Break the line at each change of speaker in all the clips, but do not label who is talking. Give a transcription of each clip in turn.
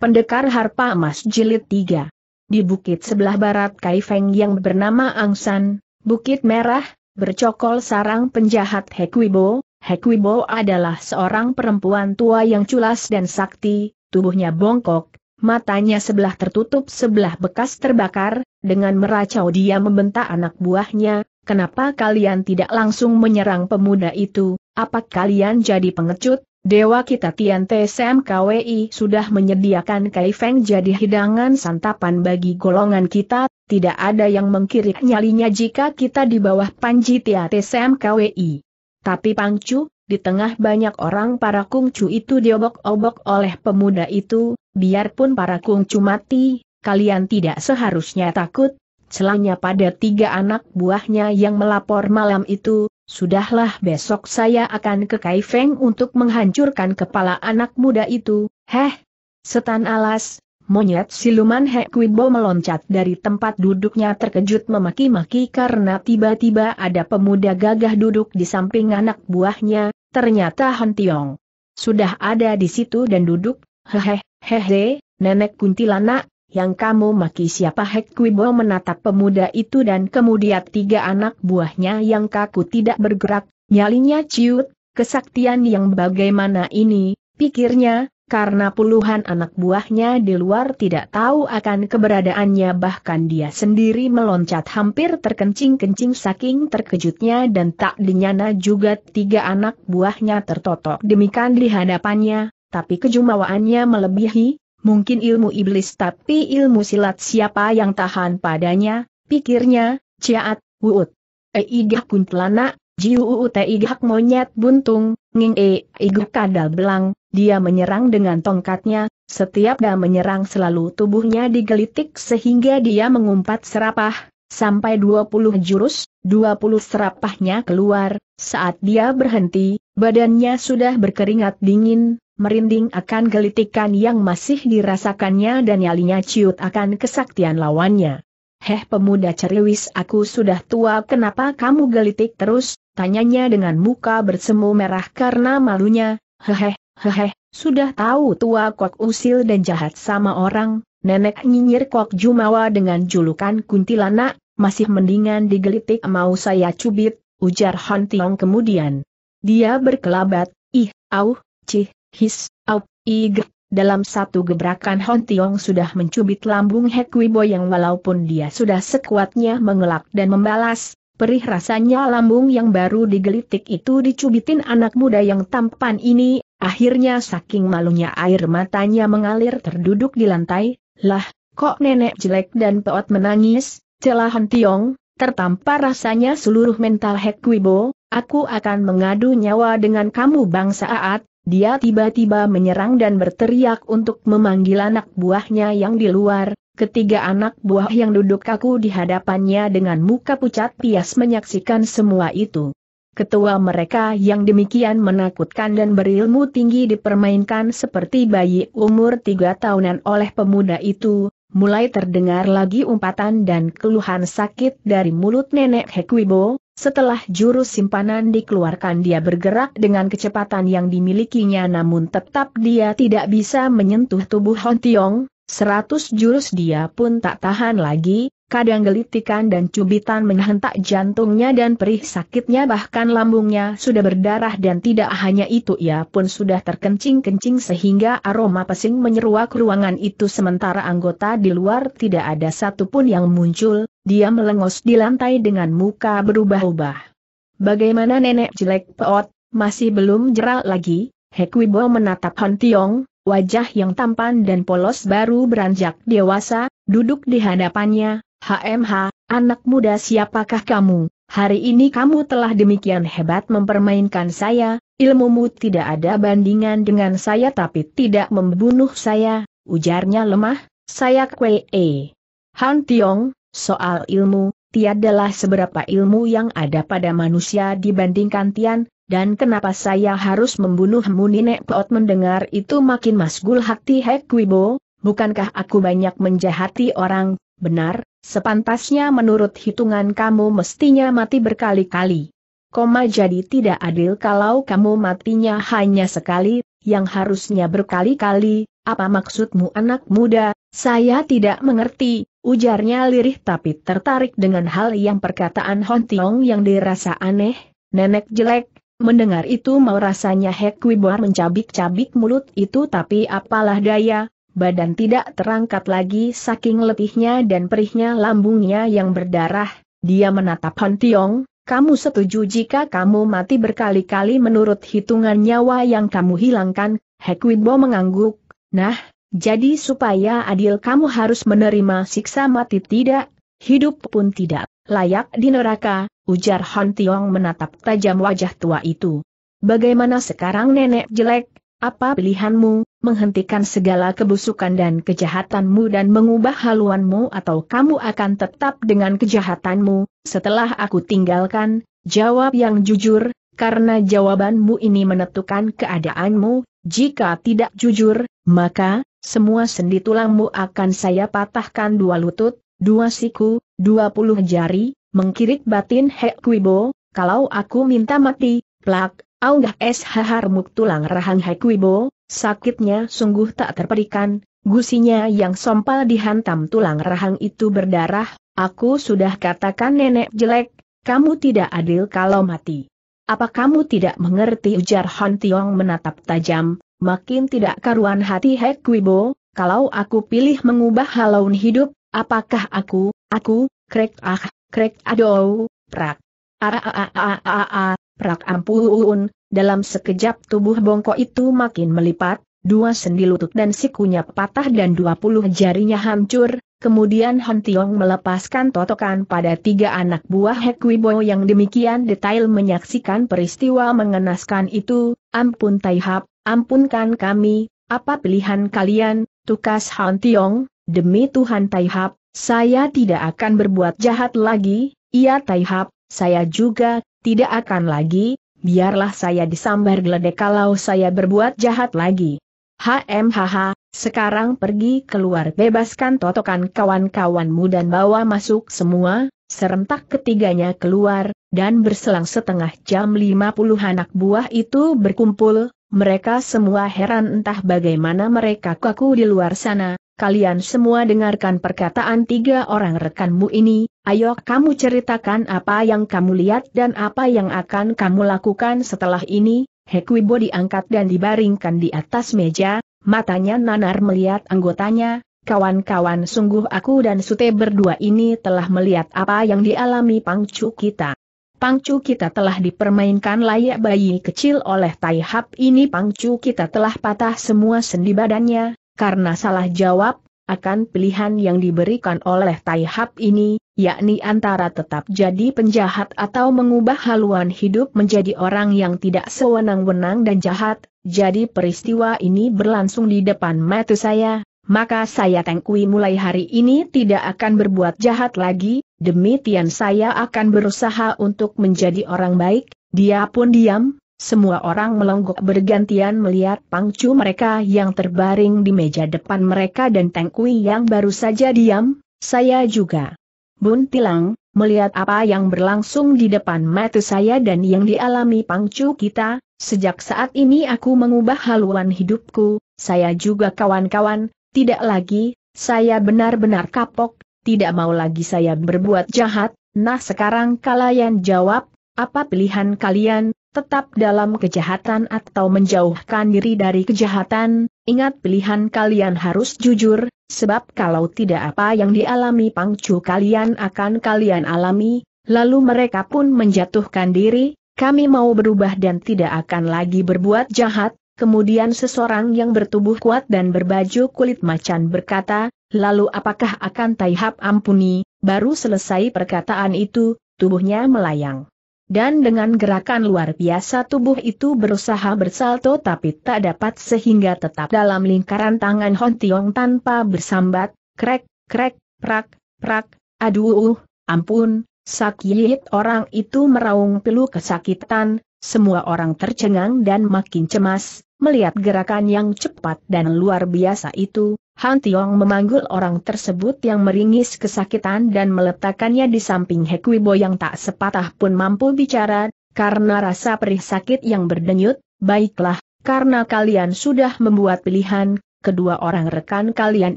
Pendekar Harpa Emas Jilid 3 Di bukit sebelah barat Kaifeng yang bernama Angsan, Bukit Merah, bercokol sarang penjahat Hekwibo, Hekwibo adalah seorang perempuan tua yang culas dan sakti, tubuhnya bongkok, matanya sebelah tertutup sebelah bekas terbakar, dengan meracau dia membentak anak buahnya, kenapa kalian tidak langsung menyerang pemuda itu, apa kalian jadi pengecut? Dewa kita Tian TSMKWI sudah menyediakan kaifeng jadi hidangan santapan bagi golongan kita, tidak ada yang mengkirik nyalinya jika kita di bawah panji Tia TSMKWI. Tapi Pangcu, di tengah banyak orang para kungcu itu diobok-obok oleh pemuda itu, biarpun para kungcu mati, kalian tidak seharusnya takut, celanya pada tiga anak buahnya yang melapor malam itu, sudahlah besok saya akan ke Kaifeng untuk menghancurkan kepala anak muda itu, heh. Setan alas, Monyet siluman Hekwibo meloncat dari tempat duduknya terkejut memaki-maki karena tiba-tiba ada pemuda gagah duduk di samping anak buahnya, ternyata Han Tiong. Sudah ada di situ dan duduk, hehehe, nenek kuntilanak, yang kamu maki siapa Hek Kwibo menatap pemuda itu dan kemudian tiga anak buahnya yang kaku tidak bergerak, nyalinya ciut, kesaktian yang bagaimana ini, pikirnya, karena puluhan anak buahnya di luar tidak tahu akan keberadaannya bahkan dia sendiri meloncat hampir terkencing-kencing saking terkejutnya dan tak dinyana juga tiga anak buahnya tertotok demikian di hadapannya, tapi kejumawaannya melebihi, Mungkin ilmu iblis tapi ilmu silat siapa yang tahan padanya, pikirnya, ciat, wuut. Eigah eh, kuntlana, jiu uut eigah eh, monyet buntung, nging e eh, igah kadal belang, dia menyerang dengan tongkatnya, setiap dia menyerang selalu tubuhnya digelitik sehingga dia mengumpat serapah, sampai 20 jurus, 20 serapahnya keluar, saat dia berhenti, badannya sudah berkeringat dingin, merinding akan gelitikan yang masih dirasakannya dan nyalinya ciut akan kesaktian lawannya. Heh pemuda ceriwis aku sudah tua kenapa kamu gelitik terus, tanyanya dengan muka bersemu merah karena malunya, heheh, heheh, sudah tahu tua kok usil dan jahat sama orang, Nenek nyinyir Kok Jumawa dengan julukan kuntilanak, masih mendingan digelitik mau saya cubit, ujar Han Tiong kemudian. Dia berkelabat, ih, au, cih, his, au, ig. Dalam satu gebrakan Han Tiong sudah mencubit lambung Hek yang walaupun dia sudah sekuatnya mengelak dan membalas, perih rasanya lambung yang baru digelitik itu dicubitin anak muda yang tampan ini, akhirnya saking malunya air matanya mengalir terduduk di lantai, lah, kok nenek jelek dan peot menangis, celahan Tiong, tertampar rasanya seluruh mental Hekwibo, aku akan mengadu nyawa dengan kamu bangsa Aat, dia tiba-tiba menyerang dan berteriak untuk memanggil anak buahnya yang di luar, Ketiga anak buah yang duduk kaku di hadapannya dengan muka pucat pias menyaksikan semua itu. Ketua mereka yang demikian menakutkan dan berilmu tinggi dipermainkan seperti bayi umur tiga tahunan oleh pemuda itu, mulai terdengar lagi umpatan dan keluhan sakit dari mulut nenek Hekwibo, setelah jurus simpanan dikeluarkan dia bergerak dengan kecepatan yang dimilikinya namun tetap dia tidak bisa menyentuh tubuh Hon Tiong, seratus jurus dia pun tak tahan lagi, kadang gelitikan dan cubitan menghentak jantungnya dan perih sakitnya bahkan lambungnya sudah berdarah dan tidak hanya itu ia pun sudah terkencing-kencing sehingga aroma pesing menyeruak ruangan itu sementara anggota di luar tidak ada satupun yang muncul, dia melengos di lantai dengan muka berubah-ubah. Bagaimana nenek jelek peot, masih belum jerak lagi, Hekwibo menatap Hon Tiong, wajah yang tampan dan polos baru beranjak dewasa, duduk di hadapannya, HMH, anak muda siapakah kamu? Hari ini kamu telah demikian hebat mempermainkan saya, ilmumu tidak ada bandingan dengan saya tapi tidak membunuh saya, ujarnya lemah, saya E. Han Tiong, soal ilmu, tiadalah seberapa ilmu yang ada pada manusia dibandingkan Tian, dan kenapa saya harus membunuhmu Nenek Pot mendengar itu makin masgul hati Hek Wibo, bukankah aku banyak menjahati orang, benar, Sepantasnya menurut hitungan kamu mestinya mati berkali-kali. Koma jadi tidak adil kalau kamu matinya hanya sekali, yang harusnya berkali-kali, apa maksudmu anak muda, saya tidak mengerti, ujarnya lirih tapi tertarik dengan hal yang perkataan Hon Tiong yang dirasa aneh, nenek jelek, mendengar itu mau rasanya Hek Wibor mencabik-cabik mulut itu tapi apalah daya, Badan tidak terangkat lagi saking letihnya dan perihnya lambungnya yang berdarah, dia menatap Han Tiong, kamu setuju jika kamu mati berkali-kali menurut hitungan nyawa yang kamu hilangkan, Hek mengangguk, nah, jadi supaya adil kamu harus menerima siksa mati tidak, hidup pun tidak, layak di neraka, ujar Han Tiong menatap tajam wajah tua itu. Bagaimana sekarang nenek jelek, apa pilihanmu, menghentikan segala kebusukan dan kejahatanmu dan mengubah haluanmu atau kamu akan tetap dengan kejahatanmu, setelah aku tinggalkan, jawab yang jujur, karena jawabanmu ini menentukan keadaanmu, jika tidak jujur, maka, semua sendi tulangmu akan saya patahkan dua lutut, dua siku, dua puluh jari, mengkirik batin Hek Kuibo, kalau aku minta mati, plak, Aunggah SHH remuk tulang rahang Haikwibo, sakitnya sungguh tak terperikan, gusinya yang sompal dihantam tulang rahang itu berdarah, aku sudah katakan nenek jelek, kamu tidak adil kalau mati. Apa kamu tidak mengerti ujar Han Tiong menatap tajam, makin tidak karuan hati Hekwibo, kalau aku pilih mengubah halaun hidup, apakah aku, aku, krek ah, krek adou, prak. Ara a a a a a Perak ampun, dalam sekejap tubuh bongkok itu makin melipat, dua sendi lutut dan sikunya patah dan dua puluh jarinya hancur, kemudian Han Tiong melepaskan totokan pada tiga anak buah Hekwibo yang demikian detail menyaksikan peristiwa mengenaskan itu, ampun Taihap, ampunkan kami, apa pilihan kalian, tukas Han Tiong, demi Tuhan Taihap, saya tidak akan berbuat jahat lagi, iya Taihap, saya juga tidak akan lagi, biarlah saya disambar geledek kalau saya berbuat jahat lagi. HMHH, sekarang pergi keluar bebaskan totokan kawan-kawanmu dan bawa masuk semua, serentak ketiganya keluar, dan berselang setengah jam lima puluh anak buah itu berkumpul, mereka semua heran entah bagaimana mereka kaku di luar sana, kalian semua dengarkan perkataan tiga orang rekanmu ini, ayo kamu ceritakan apa yang kamu lihat dan apa yang akan kamu lakukan setelah ini, Hekwibo diangkat dan dibaringkan di atas meja, matanya nanar melihat anggotanya, kawan-kawan sungguh aku dan Sute berdua ini telah melihat apa yang dialami pangcu kita. Pangcu kita telah dipermainkan layak bayi kecil oleh Taihap ini pangcu kita telah patah semua sendi badannya, karena salah jawab, akan pilihan yang diberikan oleh Taihap ini, yakni antara tetap jadi penjahat atau mengubah haluan hidup menjadi orang yang tidak sewenang-wenang dan jahat, jadi peristiwa ini berlangsung di depan mata saya, maka saya Tengkui mulai hari ini tidak akan berbuat jahat lagi, demikian saya akan berusaha untuk menjadi orang baik, dia pun diam, semua orang melonggok bergantian melihat pangcu mereka yang terbaring di meja depan mereka dan tengkui yang baru saja diam, saya juga. Bun Tilang, melihat apa yang berlangsung di depan mata saya dan yang dialami pangcu kita, sejak saat ini aku mengubah haluan hidupku, saya juga kawan-kawan, tidak lagi, saya benar-benar kapok, tidak mau lagi saya berbuat jahat, nah sekarang kalian jawab, apa pilihan kalian, tetap dalam kejahatan atau menjauhkan diri dari kejahatan, ingat pilihan kalian harus jujur, sebab kalau tidak apa yang dialami pangcu kalian akan kalian alami, lalu mereka pun menjatuhkan diri, kami mau berubah dan tidak akan lagi berbuat jahat, kemudian seseorang yang bertubuh kuat dan berbaju kulit macan berkata, lalu apakah akan Taihap ampuni, baru selesai perkataan itu, tubuhnya melayang dan dengan gerakan luar biasa tubuh itu berusaha bersalto tapi tak dapat sehingga tetap dalam lingkaran tangan Hon Tiong tanpa bersambat, krek, krek, prak, prak, aduh, ampun, sakit orang itu meraung pilu kesakitan, semua orang tercengang dan makin cemas, melihat gerakan yang cepat dan luar biasa itu, Han Tiong memanggul orang tersebut yang meringis kesakitan dan meletakkannya di samping Hekwibo yang tak sepatah pun mampu bicara, karena rasa perih sakit yang berdenyut, baiklah, karena kalian sudah membuat pilihan, kedua orang rekan kalian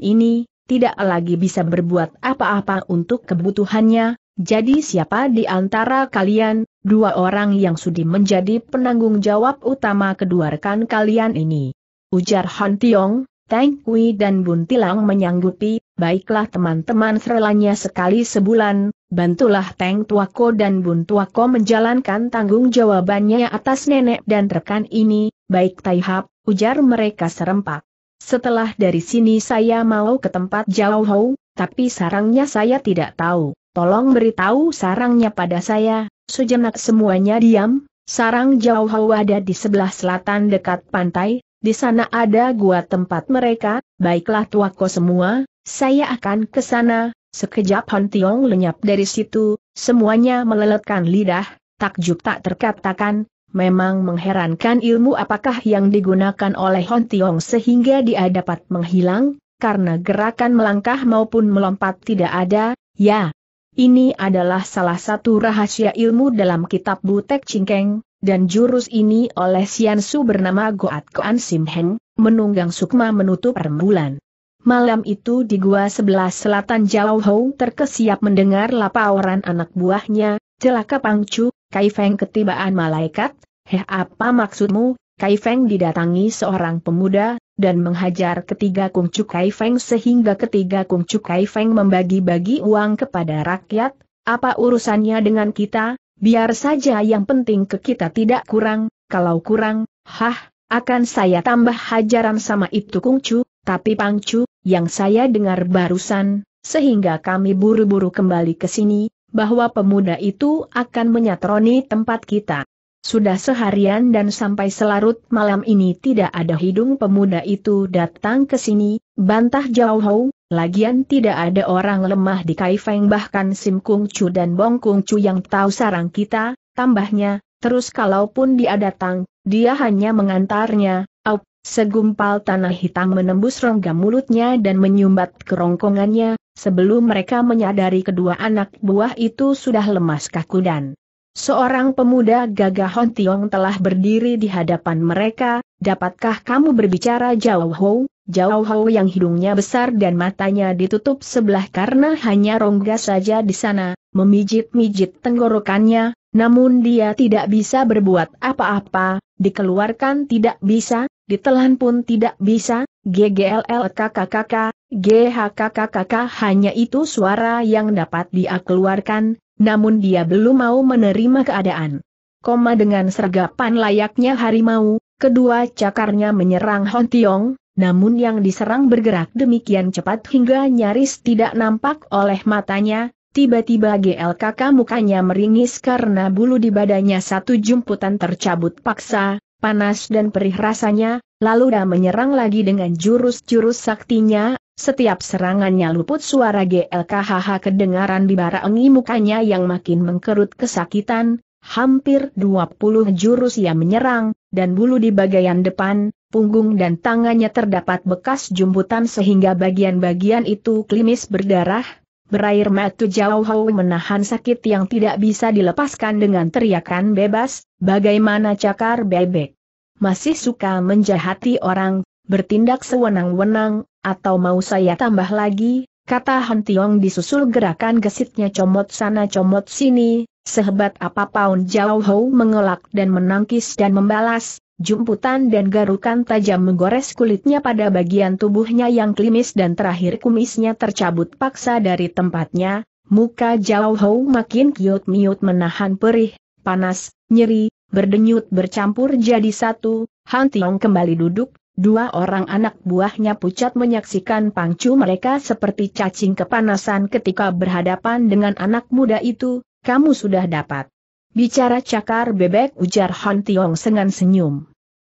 ini, tidak lagi bisa berbuat apa-apa untuk kebutuhannya, jadi siapa di antara kalian, dua orang yang sudi menjadi penanggung jawab utama kedua rekan kalian ini? Ujar Han Tiong, Tang Kui dan Tilang menyanggupi, baiklah teman-teman serelanya sekali sebulan, bantulah Tang Tuako dan Bun Tuako menjalankan tanggung jawabannya atas nenek dan rekan ini, baik Taihap, ujar mereka serempak. Setelah dari sini saya mau ke tempat jauh, Hou, tapi sarangnya saya tidak tahu, tolong beritahu sarangnya pada saya, sejenak semuanya diam, sarang jauh, -jauh ada di sebelah selatan dekat pantai, di sana ada gua tempat mereka, baiklah tuako semua, saya akan ke sana. Sekejap Hon Tiong lenyap dari situ, semuanya meleletkan lidah, takjub tak terkatakan, memang mengherankan ilmu apakah yang digunakan oleh Hon Tiong sehingga dia dapat menghilang, karena gerakan melangkah maupun melompat tidak ada, ya. Ini adalah salah satu rahasia ilmu dalam kitab Butek Cingkeng, dan jurus ini oleh Sian Su bernama Goat Koan Sim Heng, menunggang sukma menutup rembulan. Malam itu di gua sebelah selatan Jauh Hou terkesiap mendengar laporan anak buahnya, celaka Pangcu, Kai Feng ketibaan malaikat, heh apa maksudmu, Kai Feng didatangi seorang pemuda, dan menghajar ketiga kungcu Kai Feng sehingga ketiga kungcu Kai Feng membagi-bagi uang kepada rakyat, apa urusannya dengan kita, biar saja yang penting ke kita tidak kurang, kalau kurang, hah, akan saya tambah hajaran sama itu kungcu, tapi pangcu, yang saya dengar barusan, sehingga kami buru-buru kembali ke sini, bahwa pemuda itu akan menyatroni tempat kita. Sudah seharian dan sampai selarut malam ini tidak ada hidung pemuda itu datang ke sini, bantah Jauh Hou, lagian tidak ada orang lemah di Kaifeng bahkan Sim Kung Chu dan Bong Kung Chu yang tahu sarang kita, tambahnya, terus kalaupun dia datang, dia hanya mengantarnya, Au, segumpal tanah hitam menembus rongga mulutnya dan menyumbat kerongkongannya, sebelum mereka menyadari kedua anak buah itu sudah lemas kaku dan Seorang pemuda gagah Hon Tiong telah berdiri di hadapan mereka, dapatkah kamu berbicara jauh Ho? Jauh Ho yang hidungnya besar dan matanya ditutup sebelah karena hanya rongga saja di sana, memijit-mijit tenggorokannya, namun dia tidak bisa berbuat apa-apa, dikeluarkan tidak bisa, ditelan pun tidak bisa, GGLLKKKK, GHKKKK hanya itu suara yang dapat dia keluarkan, namun dia belum mau menerima keadaan. Koma dengan sergapan layaknya harimau, kedua cakarnya menyerang Hon Tiong, namun yang diserang bergerak demikian cepat hingga nyaris tidak nampak oleh matanya, tiba-tiba GLKK mukanya meringis karena bulu di badannya satu jumputan tercabut paksa, panas dan perih rasanya, lalu dia menyerang lagi dengan jurus-jurus saktinya, setiap serangannya luput suara GLKHH kedengaran di bara engi mukanya yang makin mengkerut kesakitan, hampir 20 jurus ia menyerang, dan bulu di bagian depan, punggung dan tangannya terdapat bekas jumputan sehingga bagian-bagian itu klimis berdarah, berair matu jauh menahan sakit yang tidak bisa dilepaskan dengan teriakan bebas, bagaimana cakar bebek. Masih suka menjahati orang, bertindak sewenang-wenang, atau mau saya tambah lagi, kata Han Tiong disusul gerakan gesitnya comot sana comot sini, sehebat apa Paun Jauh Hou mengelak dan menangkis dan membalas, jumputan dan garukan tajam menggores kulitnya pada bagian tubuhnya yang klimis dan terakhir kumisnya tercabut paksa dari tempatnya, muka Jauh Hou makin kiut-miut menahan perih, panas, nyeri, berdenyut bercampur jadi satu, Han Tiong kembali duduk, Dua orang anak buahnya pucat menyaksikan pangcu mereka seperti cacing kepanasan ketika berhadapan dengan anak muda itu, kamu sudah dapat. Bicara cakar bebek ujar Han Tiong dengan senyum.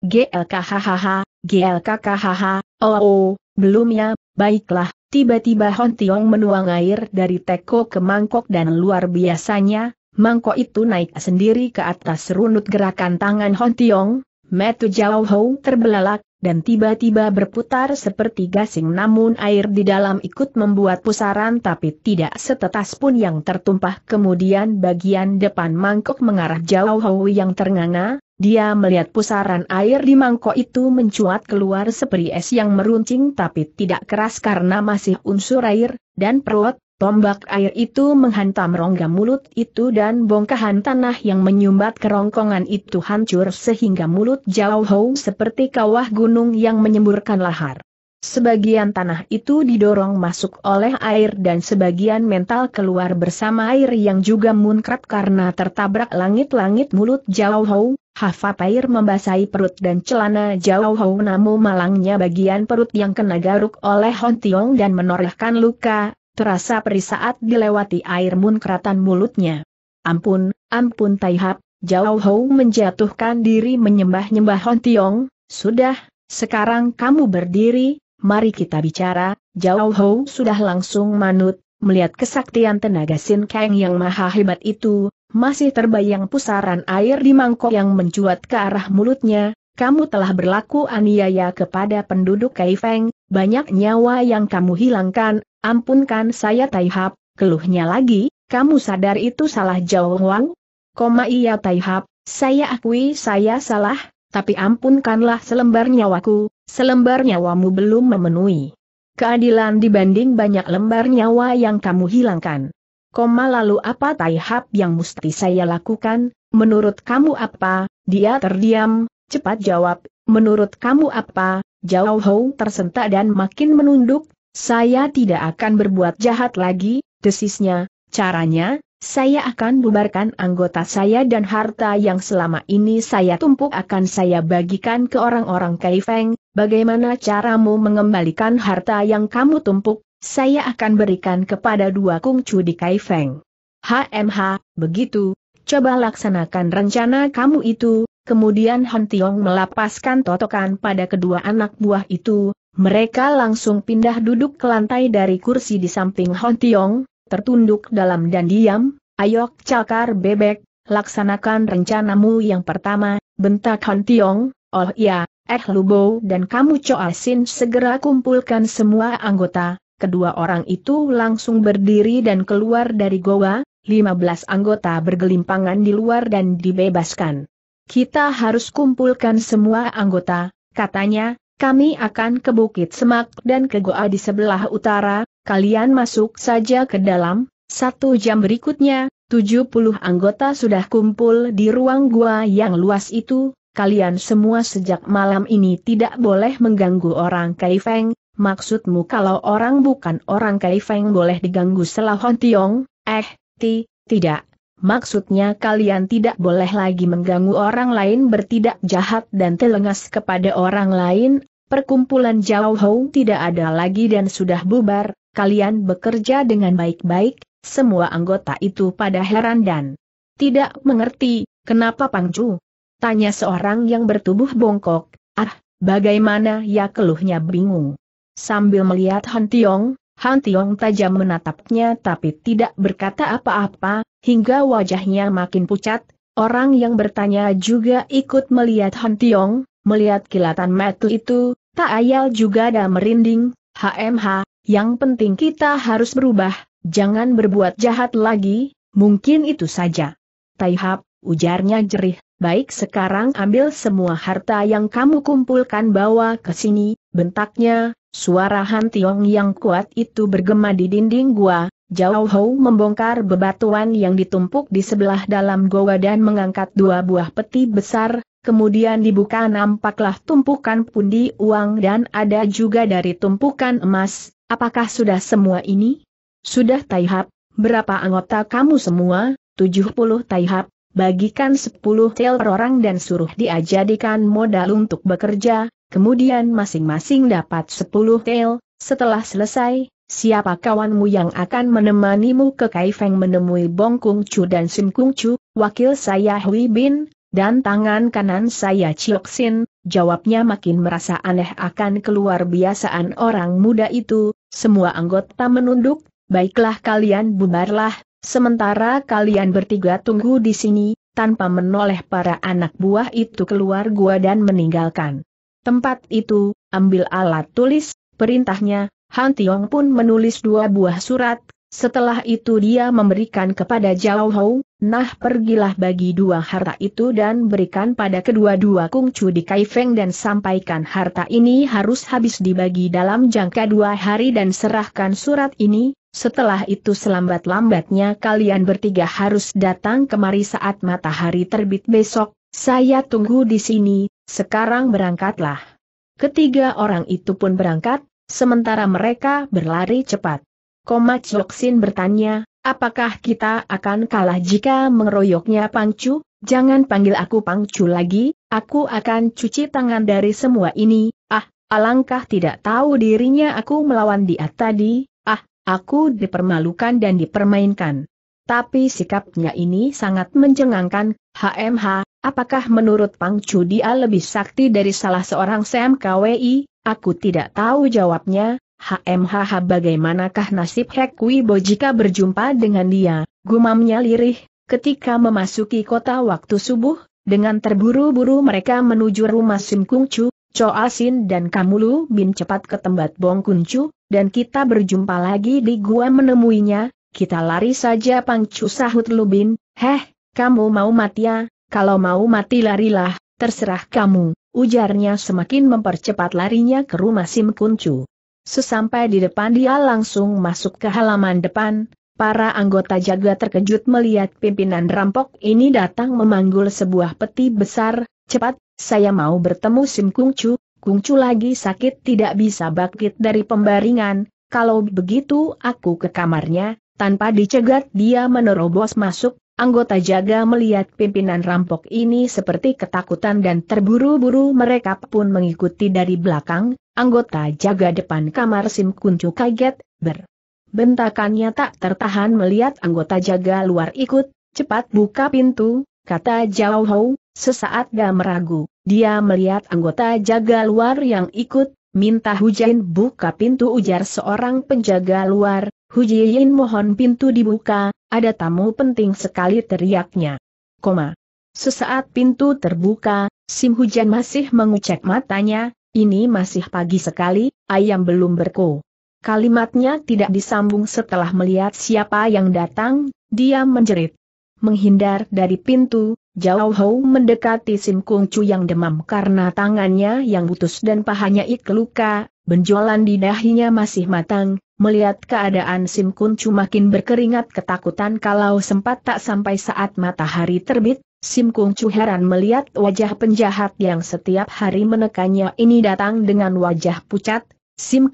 GLKHHH, GLKKHH, oh, oh, belum ya, baiklah, tiba-tiba Han Tiong menuang air dari teko ke mangkok dan luar biasanya, mangkok itu naik sendiri ke atas runut gerakan tangan Hon Tiong, metu jauh terbelalak, dan tiba-tiba berputar seperti gasing namun air di dalam ikut membuat pusaran tapi tidak setetas pun yang tertumpah kemudian bagian depan mangkok mengarah jauh yang ternganga, dia melihat pusaran air di mangkok itu mencuat keluar seperti es yang meruncing tapi tidak keras karena masih unsur air, dan perut, Tombak air itu menghantam rongga mulut itu dan bongkahan tanah yang menyumbat kerongkongan itu hancur sehingga mulut jauh seperti kawah gunung yang menyemburkan lahar. Sebagian tanah itu didorong masuk oleh air dan sebagian mental keluar bersama air yang juga munkrat karena tertabrak langit-langit mulut jauh. Hafa air membasahi perut dan celana jauh namun malangnya bagian perut yang kena garuk oleh Hon Tiong dan menorehkan luka, Terasa perih saat dilewati air munkratan mulutnya. Ampun, ampun Taihap, Jauh Hou menjatuhkan diri menyembah-nyembah Hon Tiong, sudah, sekarang kamu berdiri, mari kita bicara, Jauh Hou sudah langsung manut, melihat kesaktian tenaga Sin Kang yang maha hebat itu, masih terbayang pusaran air di mangkok yang mencuat ke arah mulutnya, kamu telah berlaku aniaya kepada penduduk Kaifeng, banyak nyawa yang kamu hilangkan, Ampunkan saya Taihap, keluhnya lagi, kamu sadar itu salah jauh Wang? Koma iya Taihap, saya akui saya salah, tapi ampunkanlah selembar nyawaku, selembar nyawamu belum memenuhi. Keadilan dibanding banyak lembar nyawa yang kamu hilangkan. Koma lalu apa Taihap yang mesti saya lakukan, menurut kamu apa? Dia terdiam, cepat jawab, menurut kamu apa? Jauh tersentak dan makin menunduk, saya tidak akan berbuat jahat lagi, desisnya, caranya, saya akan bubarkan anggota saya dan harta yang selama ini saya tumpuk akan saya bagikan ke orang-orang Kaifeng, bagaimana caramu mengembalikan harta yang kamu tumpuk, saya akan berikan kepada dua kungcu di Kaifeng. HMH, begitu, coba laksanakan rencana kamu itu, Kemudian Han Tiong melapaskan totokan pada kedua anak buah itu, mereka langsung pindah duduk ke lantai dari kursi di samping Han Tiong, tertunduk dalam dan diam, ayok cakar bebek, laksanakan rencanamu yang pertama, bentak Han Tiong, oh iya, eh Lubo dan kamu Choa Sin segera kumpulkan semua anggota, kedua orang itu langsung berdiri dan keluar dari goa, 15 anggota bergelimpangan di luar dan dibebaskan. Kita harus kumpulkan semua anggota, katanya, kami akan ke Bukit Semak dan ke Goa di sebelah utara, kalian masuk saja ke dalam, satu jam berikutnya, 70 anggota sudah kumpul di ruang gua yang luas itu, kalian semua sejak malam ini tidak boleh mengganggu orang Kaifeng, maksudmu kalau orang bukan orang Kaifeng boleh diganggu Selahon Tiong, eh, ti, tidak, Maksudnya kalian tidak boleh lagi mengganggu orang lain bertindak jahat dan telengas kepada orang lain, perkumpulan Jauh Hou tidak ada lagi dan sudah bubar, kalian bekerja dengan baik-baik, semua anggota itu pada heran dan tidak mengerti, kenapa Pangcu? Tanya seorang yang bertubuh bongkok, ah, bagaimana ya keluhnya bingung. Sambil melihat Han Tiong, Han Tiong tajam menatapnya tapi tidak berkata apa-apa, hingga wajahnya makin pucat, orang yang bertanya juga ikut melihat Han Tiong, melihat kilatan metu itu, tak ayal juga ada merinding, HMH, yang penting kita harus berubah, jangan berbuat jahat lagi, mungkin itu saja. Taihap, ujarnya jerih, baik sekarang ambil semua harta yang kamu kumpulkan bawa ke sini, bentaknya, suara Han Tiong yang kuat itu bergema di dinding gua, Jauh Hou membongkar bebatuan yang ditumpuk di sebelah dalam goa dan mengangkat dua buah peti besar, kemudian dibuka nampaklah tumpukan pundi uang dan ada juga dari tumpukan emas, apakah sudah semua ini? Sudah Taihap, berapa anggota kamu semua? 70 Taihap, bagikan 10 tel per orang dan suruh dia modal untuk bekerja, kemudian masing-masing dapat 10 tel, setelah selesai, Siapa kawanmu yang akan menemanimu ke Kaifeng menemui Bong Kung Chu dan Sim Kung Chu, wakil saya Hui Bin, dan tangan kanan saya Chiok Sin, jawabnya makin merasa aneh akan keluar biasaan orang muda itu, semua anggota menunduk, baiklah kalian bubarlah, sementara kalian bertiga tunggu di sini, tanpa menoleh para anak buah itu keluar gua dan meninggalkan. Tempat itu, ambil alat tulis, perintahnya, Han Tiong pun menulis dua buah surat, setelah itu dia memberikan kepada Jiao Hou, nah pergilah bagi dua harta itu dan berikan pada kedua-dua kungcu di Kaifeng dan sampaikan harta ini harus habis dibagi dalam jangka dua hari dan serahkan surat ini, setelah itu selambat-lambatnya kalian bertiga harus datang kemari saat matahari terbit besok, saya tunggu di sini, sekarang berangkatlah. Ketiga orang itu pun berangkat, Sementara mereka berlari cepat. Koma Choksin bertanya, apakah kita akan kalah jika mengeroyoknya Pangcu? Jangan panggil aku Pangcu lagi, aku akan cuci tangan dari semua ini. Ah, alangkah tidak tahu dirinya aku melawan dia tadi. Ah, aku dipermalukan dan dipermainkan. Tapi sikapnya ini sangat mencengangkan, HMH, apakah menurut Pangcu dia lebih sakti dari salah seorang SMKWI? Aku tidak tahu jawabnya, HMHH bagaimanakah nasib Hekwibo jika berjumpa dengan dia, gumamnya lirih, ketika memasuki kota waktu subuh, dengan terburu-buru mereka menuju rumah Sim Chu, Choa Sin dan Kamulu bin cepat ke tempat Bong Chu, dan kita berjumpa lagi di gua menemuinya, kita lari saja Pangcu sahut Lubin, heh, kamu mau mati ya, kalau mau mati larilah, terserah kamu. Ujarnya semakin mempercepat larinya ke rumah Sim Kuncu. Sesampai di depan dia langsung masuk ke halaman depan, para anggota jaga terkejut melihat pimpinan rampok ini datang memanggul sebuah peti besar, cepat, saya mau bertemu Sim Kuncu. Kuncu lagi sakit tidak bisa bangkit dari pembaringan, kalau begitu aku ke kamarnya, tanpa dicegat dia menerobos masuk, Anggota jaga melihat pimpinan rampok ini seperti ketakutan dan terburu-buru mereka pun mengikuti dari belakang, anggota jaga depan kamar Sim Kuncu kaget, ber. Bentakannya tak tertahan melihat anggota jaga luar ikut, cepat buka pintu, kata Jauh Hou, sesaat gak meragu, dia melihat anggota jaga luar yang ikut, minta hujan buka pintu ujar seorang penjaga luar, Hu Jiyin mohon pintu dibuka, ada tamu penting sekali teriaknya. Koma. Sesaat pintu terbuka, Sim Hujan masih mengucek matanya, ini masih pagi sekali, ayam belum berko. Kalimatnya tidak disambung setelah melihat siapa yang datang, dia menjerit. Menghindar dari pintu, Jauh Hou mendekati Sim Kung Chu yang demam karena tangannya yang putus dan pahanya ik luka, benjolan di dahinya masih matang, Melihat keadaan Sim Kun makin berkeringat ketakutan kalau sempat tak sampai saat matahari terbit, Sim heran melihat wajah penjahat yang setiap hari menekannya ini datang dengan wajah pucat. Sim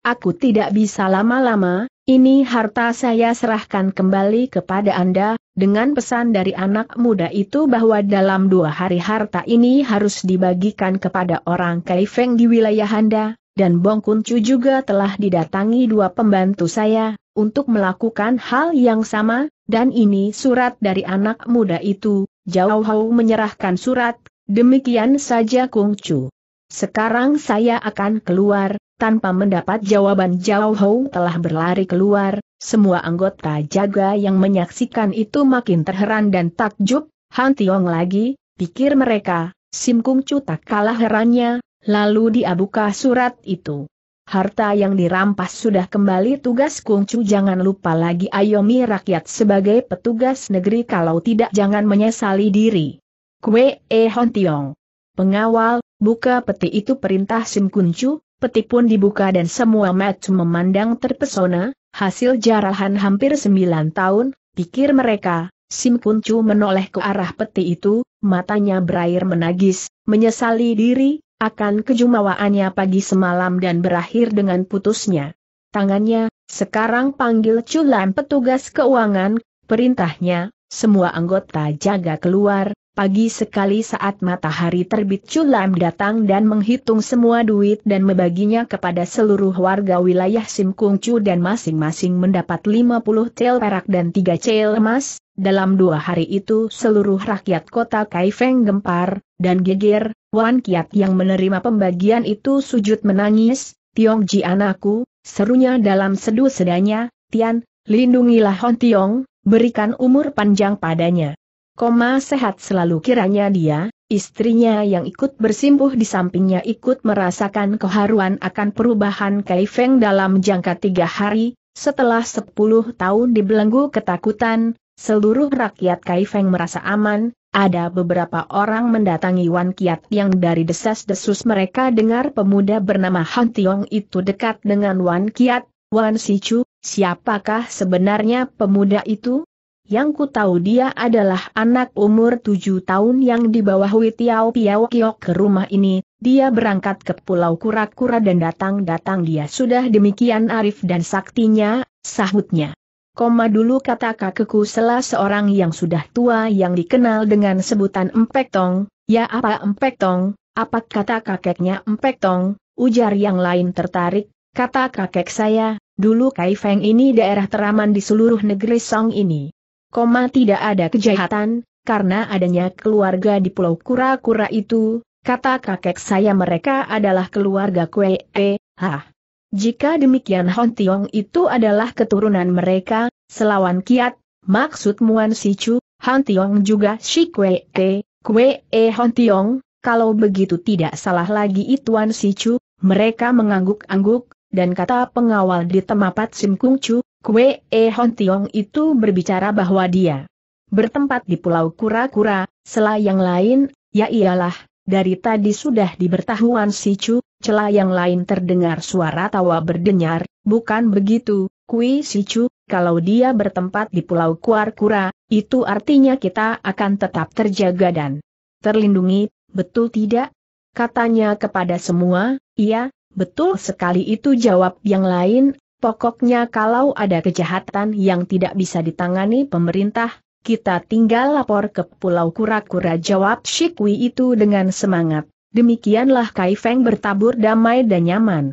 aku tidak bisa lama-lama, ini harta saya serahkan kembali kepada Anda, dengan pesan dari anak muda itu bahwa dalam dua hari harta ini harus dibagikan kepada orang Kaifeng di wilayah Anda, dan Bong Kuncu juga telah didatangi dua pembantu saya, untuk melakukan hal yang sama, dan ini surat dari anak muda itu, Jauh Hau menyerahkan surat, demikian saja Kung Kungcu. Sekarang saya akan keluar, tanpa mendapat jawaban Jauh Hau telah berlari keluar, semua anggota jaga yang menyaksikan itu makin terheran dan takjub, Han Tiong lagi, pikir mereka, Sim Kung Kungcu tak kalah herannya, Lalu diabuka surat itu. Harta yang dirampas sudah kembali tugas Kungcu jangan lupa lagi ayomi rakyat sebagai petugas negeri kalau tidak jangan menyesali diri. Kwe E Hon Tiong. Pengawal, buka peti itu perintah Sim Kuncu, peti pun dibuka dan semua match memandang terpesona, hasil jarahan hampir sembilan tahun, pikir mereka, Sim Kuncu menoleh ke arah peti itu, matanya berair menagis, menyesali diri, akan kejumawaannya pagi semalam dan berakhir dengan putusnya. Tangannya, sekarang panggil culam petugas keuangan, perintahnya, semua anggota jaga keluar, Pagi sekali saat matahari terbit Culam datang dan menghitung semua duit dan membaginya kepada seluruh warga wilayah Simkungcu dan masing-masing mendapat 50 tel perak dan 3 cel emas. Dalam dua hari itu seluruh rakyat kota Kaifeng gempar, dan geger, Wan Kiat yang menerima pembagian itu sujud menangis, Tiong Ji anakku, serunya dalam sedu sedanya, Tian, lindungilah Hon Tiong, berikan umur panjang padanya. Koma sehat selalu kiranya dia, istrinya yang ikut bersimpuh di sampingnya ikut merasakan keharuan akan perubahan Kai Feng dalam jangka tiga hari, setelah sepuluh tahun dibelenggu ketakutan, seluruh rakyat Kai Feng merasa aman, ada beberapa orang mendatangi Wan Kiat yang dari desas-desus mereka dengar pemuda bernama Han Tiong itu dekat dengan Wan Kiat, Wan Sichu, siapakah sebenarnya pemuda itu? Yang ku tahu dia adalah anak umur tujuh tahun yang dibawa Hui Tiao Piao Kiok ke rumah ini, dia berangkat ke Pulau Kura-Kura dan datang-datang dia sudah demikian arif dan saktinya, sahutnya. Koma dulu kata kakekku salah seorang yang sudah tua yang dikenal dengan sebutan Empek Tong, ya apa Empek Tong, apa kata kakeknya Empek Tong, ujar yang lain tertarik, kata kakek saya, dulu Kai Feng ini daerah teraman di seluruh negeri Song ini. Koma tidak ada kejahatan, karena adanya keluarga di Pulau Kura-Kura itu, kata kakek saya mereka adalah keluarga Kue E, ha. Jika demikian Hon Tiong itu adalah keturunan mereka, selawan kiat, maksud Muan Chu, Hon Tiong juga si Kue E, Kue E Hon Tiong, kalau begitu tidak salah lagi Ituan Si Chu. mereka mengangguk-angguk, dan kata pengawal di tempat Sim Kung Chu, Kue E Hon Tiong itu berbicara bahwa dia bertempat di Pulau Kura-Kura, yang lain, ya ialah, dari tadi sudah dibertahuan si Chu, celah yang lain terdengar suara tawa berdenyar, bukan begitu, Kui si Chu, kalau dia bertempat di Pulau Kura-Kura, itu artinya kita akan tetap terjaga dan terlindungi, betul tidak? Katanya kepada semua, iya, betul sekali itu jawab yang lain, Pokoknya kalau ada kejahatan yang tidak bisa ditangani pemerintah, kita tinggal lapor ke Pulau Kura-Kura jawab Shikwi itu dengan semangat. Demikianlah Kai Feng bertabur damai dan nyaman.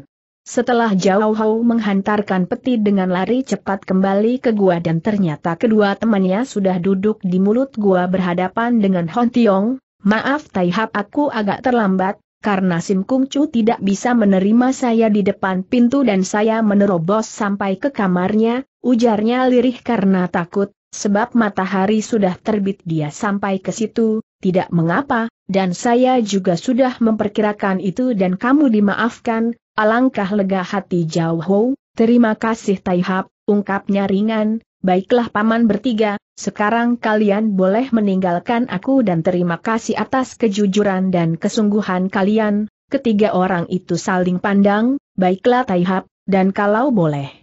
Setelah Jauh Hao menghantarkan peti dengan lari cepat kembali ke gua dan ternyata kedua temannya sudah duduk di mulut gua berhadapan dengan Hon Tiong, maaf Tai Hap aku agak terlambat, karena Sim Kung Chu tidak bisa menerima saya di depan pintu dan saya menerobos sampai ke kamarnya, ujarnya lirih karena takut, sebab matahari sudah terbit dia sampai ke situ, tidak mengapa, dan saya juga sudah memperkirakan itu dan kamu dimaafkan, alangkah lega hati Jauh terima kasih Taihap, ungkapnya ringan, Baiklah paman bertiga, sekarang kalian boleh meninggalkan aku dan terima kasih atas kejujuran dan kesungguhan kalian. Ketiga orang itu saling pandang, baiklah Taihap, dan kalau boleh.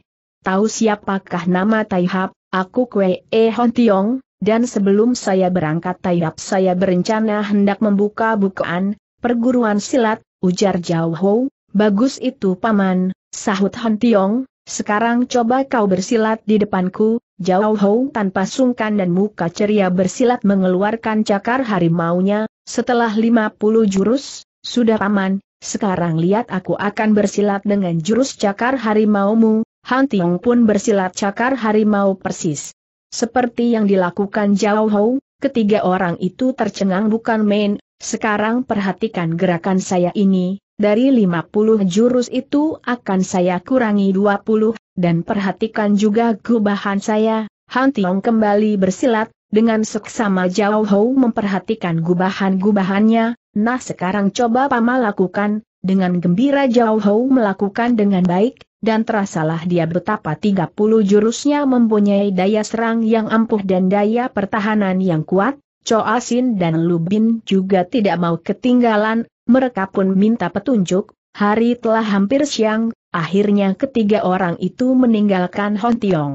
Tahu siapakah nama Taihap, aku Kwe E Tiong. dan sebelum saya berangkat Taihap saya berencana hendak membuka bukaan, perguruan silat, ujar Jau Ho, bagus itu paman, sahut Tiong. sekarang coba kau bersilat di depanku, Jauh Hou tanpa sungkan dan muka ceria bersilat mengeluarkan cakar harimaunya, setelah 50 jurus, sudah aman. sekarang lihat aku akan bersilat dengan jurus cakar harimaumu, Han Tiong pun bersilat cakar harimau persis. Seperti yang dilakukan Jauh Hou, ketiga orang itu tercengang bukan main, sekarang perhatikan gerakan saya ini, dari 50 jurus itu akan saya kurangi 20, dan perhatikan juga gubahan saya, Han Tiong kembali bersilat, dengan seksama Jauh Hou memperhatikan gubahan-gubahannya, nah sekarang coba Pama lakukan, dengan gembira Jauh Hou melakukan dengan baik, dan terasalah dia betapa 30 jurusnya mempunyai daya serang yang ampuh dan daya pertahanan yang kuat, Choa Sin dan Lubin juga tidak mau ketinggalan, mereka pun minta petunjuk, hari telah hampir siang, Akhirnya ketiga orang itu meninggalkan Hon Tiong.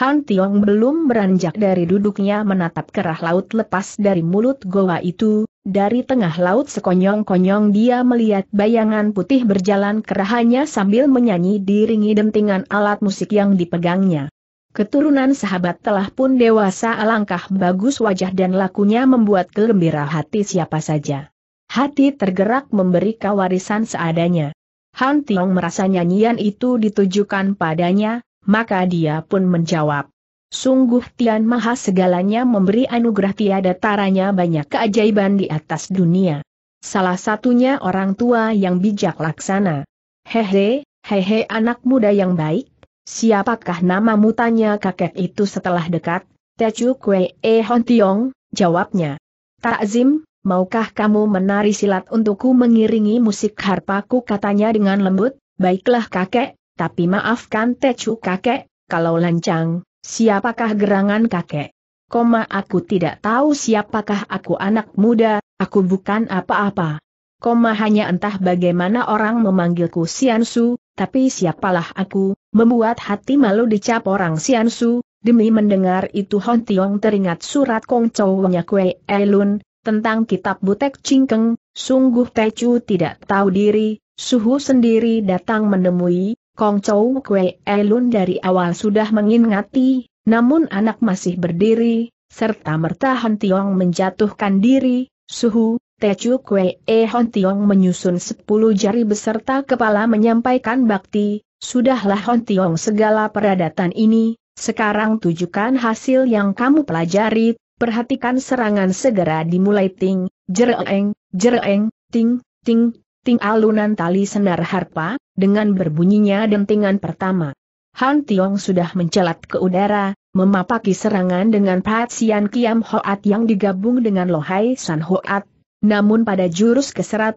Han Tiong belum beranjak dari duduknya menatap kerah laut lepas dari mulut goa itu, dari tengah laut sekonyong-konyong dia melihat bayangan putih berjalan kerahannya sambil menyanyi diringi dentingan alat musik yang dipegangnya. Keturunan sahabat telah pun dewasa alangkah bagus wajah dan lakunya membuat gembira hati siapa saja. Hati tergerak memberi kewarisan seadanya. Han Tiong merasa nyanyian itu ditujukan padanya, maka dia pun menjawab. Sungguh Tian Maha segalanya memberi anugerah tiada taranya banyak keajaiban di atas dunia. Salah satunya orang tua yang bijak laksana. Hehe, hehe anak muda yang baik, siapakah nama mutanya kakek itu setelah dekat, Tecu Kwee Hon eh, Tiong, jawabnya. Takzim, maukah kamu menari silat untukku mengiringi musik harpaku katanya dengan lembut, baiklah kakek, tapi maafkan Tecu kakek, kalau lancang, siapakah gerangan kakek? Koma aku tidak tahu siapakah aku anak muda, aku bukan apa-apa. Koma hanya entah bagaimana orang memanggilku Siansu, tapi siapalah aku, membuat hati malu dicap orang Siansu. Demi mendengar itu Hon Tiong teringat surat Kong Chow Nya Kue Elun, eh, tentang kitab Butek Cingkeng, sungguh Tecu tidak tahu diri, Suhu sendiri datang menemui, Kong Chow Kwe Elun dari awal sudah mengingati, namun anak masih berdiri, serta merta Hon Tiong menjatuhkan diri, Suhu, Tecu Kwe E Hon Tiong menyusun sepuluh jari beserta kepala menyampaikan bakti, sudahlah Hon Tiong segala peradatan ini, sekarang tujukan hasil yang kamu pelajari, perhatikan serangan segera dimulai ting, jereeng, jereeng, ting, ting, ting alunan tali senar harpa, dengan berbunyinya dentingan pertama. Han Tiong sudah mencelat ke udara, memapaki serangan dengan Patsian Kiam Hoat yang digabung dengan Lohai San Hoat. Namun pada jurus ke-100,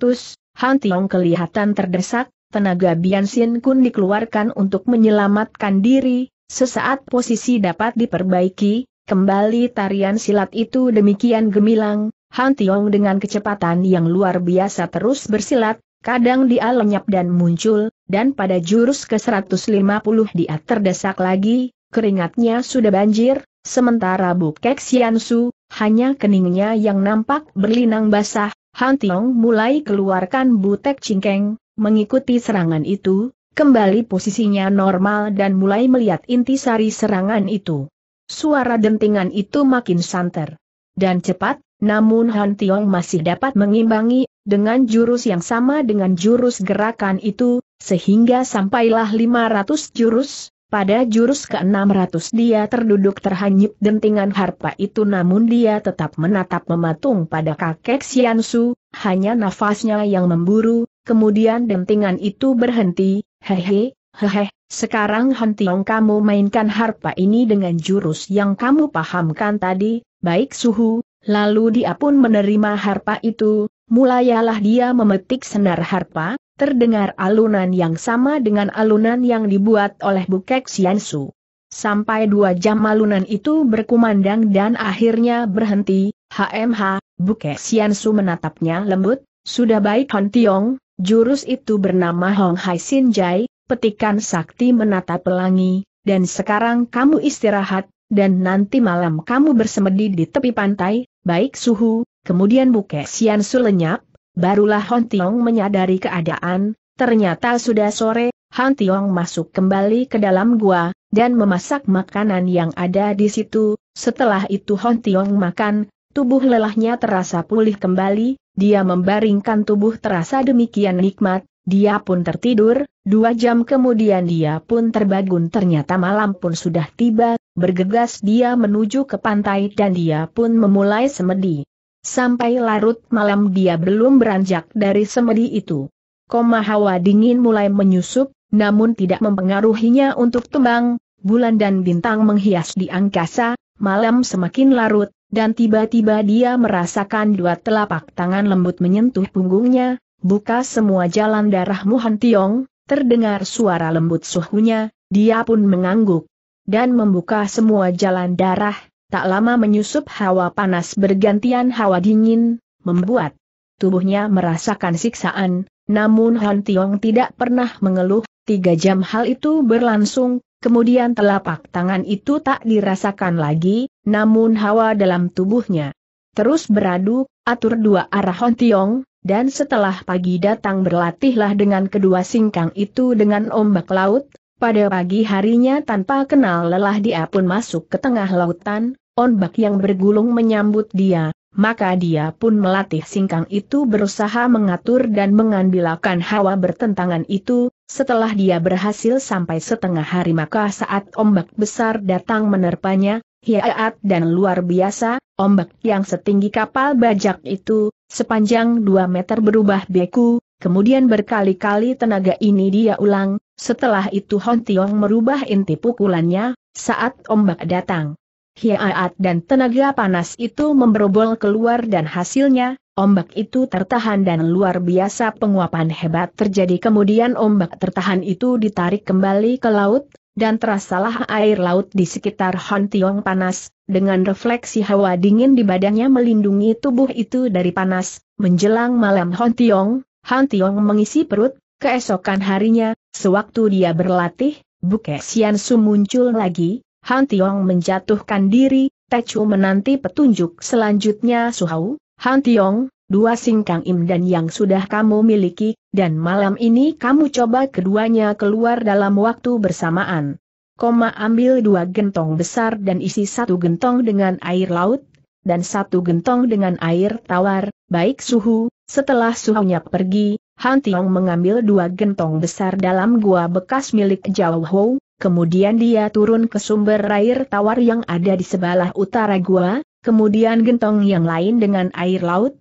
Han Tiong kelihatan terdesak, tenaga Bian Sin Kun dikeluarkan untuk menyelamatkan diri, sesaat posisi dapat diperbaiki, Kembali tarian silat itu demikian gemilang, Han Tiong dengan kecepatan yang luar biasa terus bersilat, kadang dia lenyap dan muncul, dan pada jurus ke-150 dia terdesak lagi, keringatnya sudah banjir, sementara Bu Sian su, hanya keningnya yang nampak berlinang basah, Han Tiong mulai keluarkan butek cingkeng, mengikuti serangan itu, kembali posisinya normal dan mulai melihat intisari serangan itu. Suara dentingan itu makin santer. Dan cepat, namun Han Tiong masih dapat mengimbangi, dengan jurus yang sama dengan jurus gerakan itu, sehingga sampailah 500 jurus, pada jurus ke-600 dia terduduk terhanyut dentingan harpa itu namun dia tetap menatap mematung pada kakek Su, hanya nafasnya yang memburu, kemudian dentingan itu berhenti, hehe, hehe. Sekarang Hentiong kamu mainkan harpa ini dengan jurus yang kamu pahamkan tadi, baik suhu, lalu dia pun menerima harpa itu, mulailah dia memetik senar harpa, terdengar alunan yang sama dengan alunan yang dibuat oleh Bukek Siansu. Sampai dua jam alunan itu berkumandang dan akhirnya berhenti, HMH, Bukek Siansu menatapnya lembut, sudah baik Han Tiong, jurus itu bernama Hong Hai Sin Jai, petikan sakti menata pelangi, dan sekarang kamu istirahat, dan nanti malam kamu bersemedi di tepi pantai, baik suhu, kemudian buke sian su lenyap, barulah Hon Tiong menyadari keadaan, ternyata sudah sore, Han Tiong masuk kembali ke dalam gua, dan memasak makanan yang ada di situ, setelah itu Hon Tiong makan, tubuh lelahnya terasa pulih kembali, dia membaringkan tubuh terasa demikian nikmat, dia pun tertidur, dua jam kemudian dia pun terbangun ternyata malam pun sudah tiba, bergegas dia menuju ke pantai dan dia pun memulai semedi. Sampai larut malam dia belum beranjak dari semedi itu. Koma hawa dingin mulai menyusup, namun tidak mempengaruhinya untuk tembang, bulan dan bintang menghias di angkasa, malam semakin larut, dan tiba-tiba dia merasakan dua telapak tangan lembut menyentuh punggungnya, buka semua jalan darahmu Han Tiong, terdengar suara lembut suhunya, dia pun mengangguk. Dan membuka semua jalan darah, tak lama menyusup hawa panas bergantian hawa dingin, membuat tubuhnya merasakan siksaan, namun Han Tiong tidak pernah mengeluh, tiga jam hal itu berlangsung, Kemudian telapak tangan itu tak dirasakan lagi, namun hawa dalam tubuhnya terus beradu, atur dua arah Han Tiong. Dan setelah pagi datang berlatihlah dengan kedua singkang itu dengan ombak laut, pada pagi harinya tanpa kenal lelah dia pun masuk ke tengah lautan, ombak yang bergulung menyambut dia, maka dia pun melatih singkang itu berusaha mengatur dan mengambilakan hawa bertentangan itu, setelah dia berhasil sampai setengah hari maka saat ombak besar datang menerpanya, hiaat dan luar biasa, ombak yang setinggi kapal bajak itu, sepanjang 2 meter berubah beku, kemudian berkali-kali tenaga ini dia ulang, setelah itu Hon Tiong merubah inti pukulannya, saat ombak datang. Hiaat dan tenaga panas itu memberobol keluar dan hasilnya, ombak itu tertahan dan luar biasa penguapan hebat terjadi kemudian ombak tertahan itu ditarik kembali ke laut, dan terasalah air laut di sekitar Han Tiong panas, dengan refleksi hawa dingin di badannya melindungi tubuh itu dari panas, menjelang malam Han Tiong, Han Tiong mengisi perut, keesokan harinya, sewaktu dia berlatih, Buke Sian Su muncul lagi, Han Tiong menjatuhkan diri, Techu menanti petunjuk selanjutnya Suhau, Han Tiong, dua singkang im dan yang sudah kamu miliki, dan malam ini kamu coba keduanya keluar dalam waktu bersamaan. Koma ambil dua gentong besar dan isi satu gentong dengan air laut, dan satu gentong dengan air tawar, baik suhu, setelah suhunya pergi, Han Tiong mengambil dua gentong besar dalam gua bekas milik Jauh Hou, kemudian dia turun ke sumber air tawar yang ada di sebelah utara gua, kemudian gentong yang lain dengan air laut,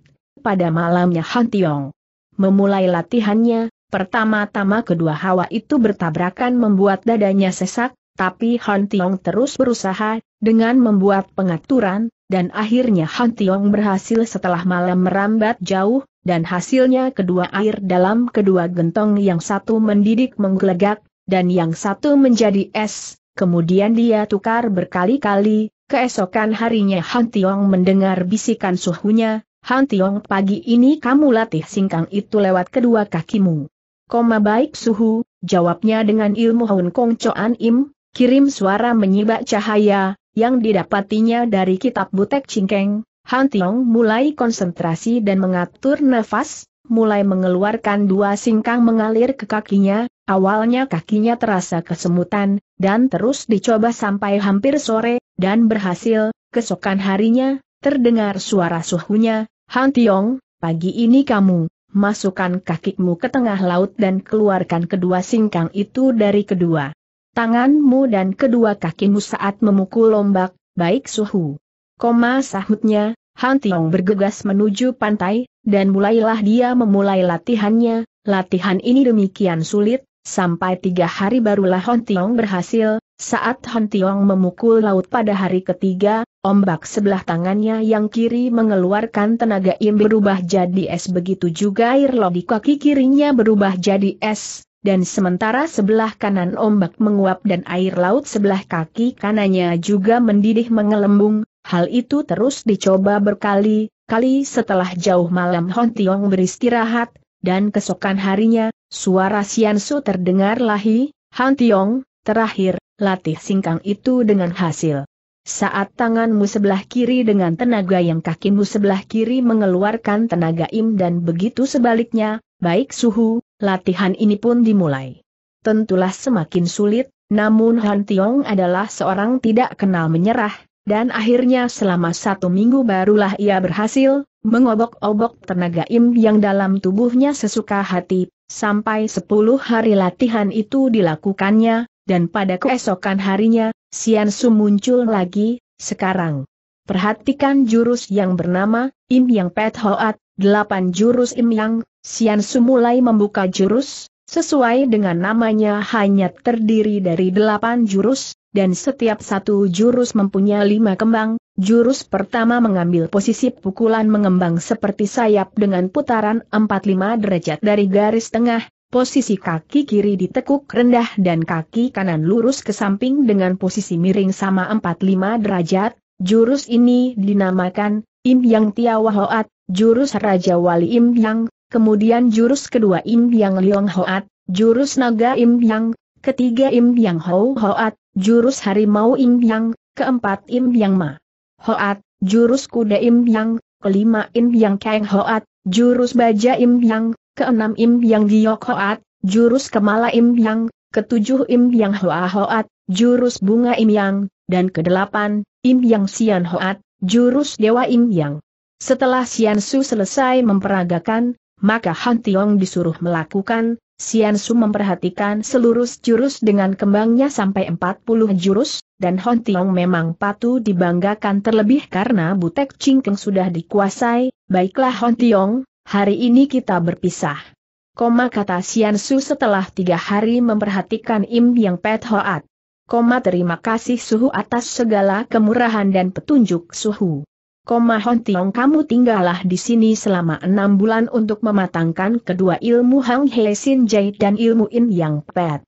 pada malamnya Han Tiong. Memulai latihannya, pertama-tama kedua hawa itu bertabrakan membuat dadanya sesak, tapi Han Tiong terus berusaha, dengan membuat pengaturan, dan akhirnya Han Tiong berhasil setelah malam merambat jauh, dan hasilnya kedua air dalam kedua gentong yang satu mendidik menggelegak, dan yang satu menjadi es, kemudian dia tukar berkali-kali, keesokan harinya Han Tiong mendengar bisikan suhunya, Han Tiong pagi ini kamu latih singkang itu lewat kedua kakimu. Koma baik suhu, jawabnya dengan ilmu Hun Kong Choan Im, kirim suara menyibak cahaya, yang didapatinya dari kitab Butek Cingkeng, Han Tiong mulai konsentrasi dan mengatur nafas, mulai mengeluarkan dua singkang mengalir ke kakinya, awalnya kakinya terasa kesemutan, dan terus dicoba sampai hampir sore, dan berhasil, kesokan harinya, terdengar suara suhunya, Han Tiong, pagi ini kamu, masukkan kakimu ke tengah laut dan keluarkan kedua singkang itu dari kedua tanganmu dan kedua kakimu saat memukul lombak, baik suhu. Koma sahutnya, Han Tiong bergegas menuju pantai, dan mulailah dia memulai latihannya, latihan ini demikian sulit, sampai tiga hari barulah Han Tiong berhasil, saat Han Tiong memukul laut pada hari ketiga, Ombak sebelah tangannya yang kiri mengeluarkan tenaga im berubah jadi es begitu juga air lo di kaki kirinya berubah jadi es, dan sementara sebelah kanan ombak menguap dan air laut sebelah kaki kanannya juga mendidih mengelembung, hal itu terus dicoba berkali, kali setelah jauh malam Hon Tiong beristirahat, dan kesokan harinya, suara Sian Su terdengar lahi, Han Tiong, terakhir, latih singkang itu dengan hasil. Saat tanganmu sebelah kiri dengan tenaga yang kakimu sebelah kiri mengeluarkan tenaga im dan begitu sebaliknya, baik suhu, latihan ini pun dimulai. Tentulah semakin sulit, namun Han Tiong adalah seorang tidak kenal menyerah, dan akhirnya selama satu minggu barulah ia berhasil mengobok-obok tenaga im yang dalam tubuhnya sesuka hati, sampai sepuluh hari latihan itu dilakukannya, dan pada keesokan harinya, Sian Su muncul lagi, sekarang. Perhatikan jurus yang bernama, Im Yang Pet Hoat, delapan jurus Im Yang, Sian Su mulai membuka jurus, sesuai dengan namanya hanya terdiri dari delapan jurus, dan setiap satu jurus mempunyai lima kembang, jurus pertama mengambil posisi pukulan mengembang seperti sayap dengan putaran 45 derajat dari garis tengah, posisi kaki kiri ditekuk rendah dan kaki kanan lurus ke samping dengan posisi miring sama 45 derajat, jurus ini dinamakan Im Yang Tiawa jurus Raja Wali Im Yang, kemudian jurus kedua Im Yang Liong Hoat, jurus Naga Im Yang, ketiga Im Yang Ho Hoat, jurus Harimau Im Yang, keempat Im Yang Ma Hoat, jurus Kuda Im Yang, kelima Im Yang Kang Hoat, jurus Baja Im Yang, keenam Im Yang Giyokhoat, jurus Kemala Im Yang, ketujuh Im Yang Hoa Hoat, jurus Bunga Im Yang, dan kedelapan, Im Yang Sian Hoat, jurus Dewa Im Yang. Setelah Sian Su selesai memperagakan, maka Han Tiong disuruh melakukan, Sian Su memperhatikan seluruh jurus dengan kembangnya sampai 40 jurus, dan Han Tiong memang patuh dibanggakan terlebih karena Butek Cingkeng sudah dikuasai, baiklah Han Tiong, hari ini kita berpisah. Koma kata Sian Su setelah tiga hari memperhatikan Im Yang Pet Hoat. Koma terima kasih Suhu atas segala kemurahan dan petunjuk Suhu. Koma Hon Tiong kamu tinggallah di sini selama enam bulan untuk mematangkan kedua ilmu Hang He Sin Jai dan ilmu In Yang Pet.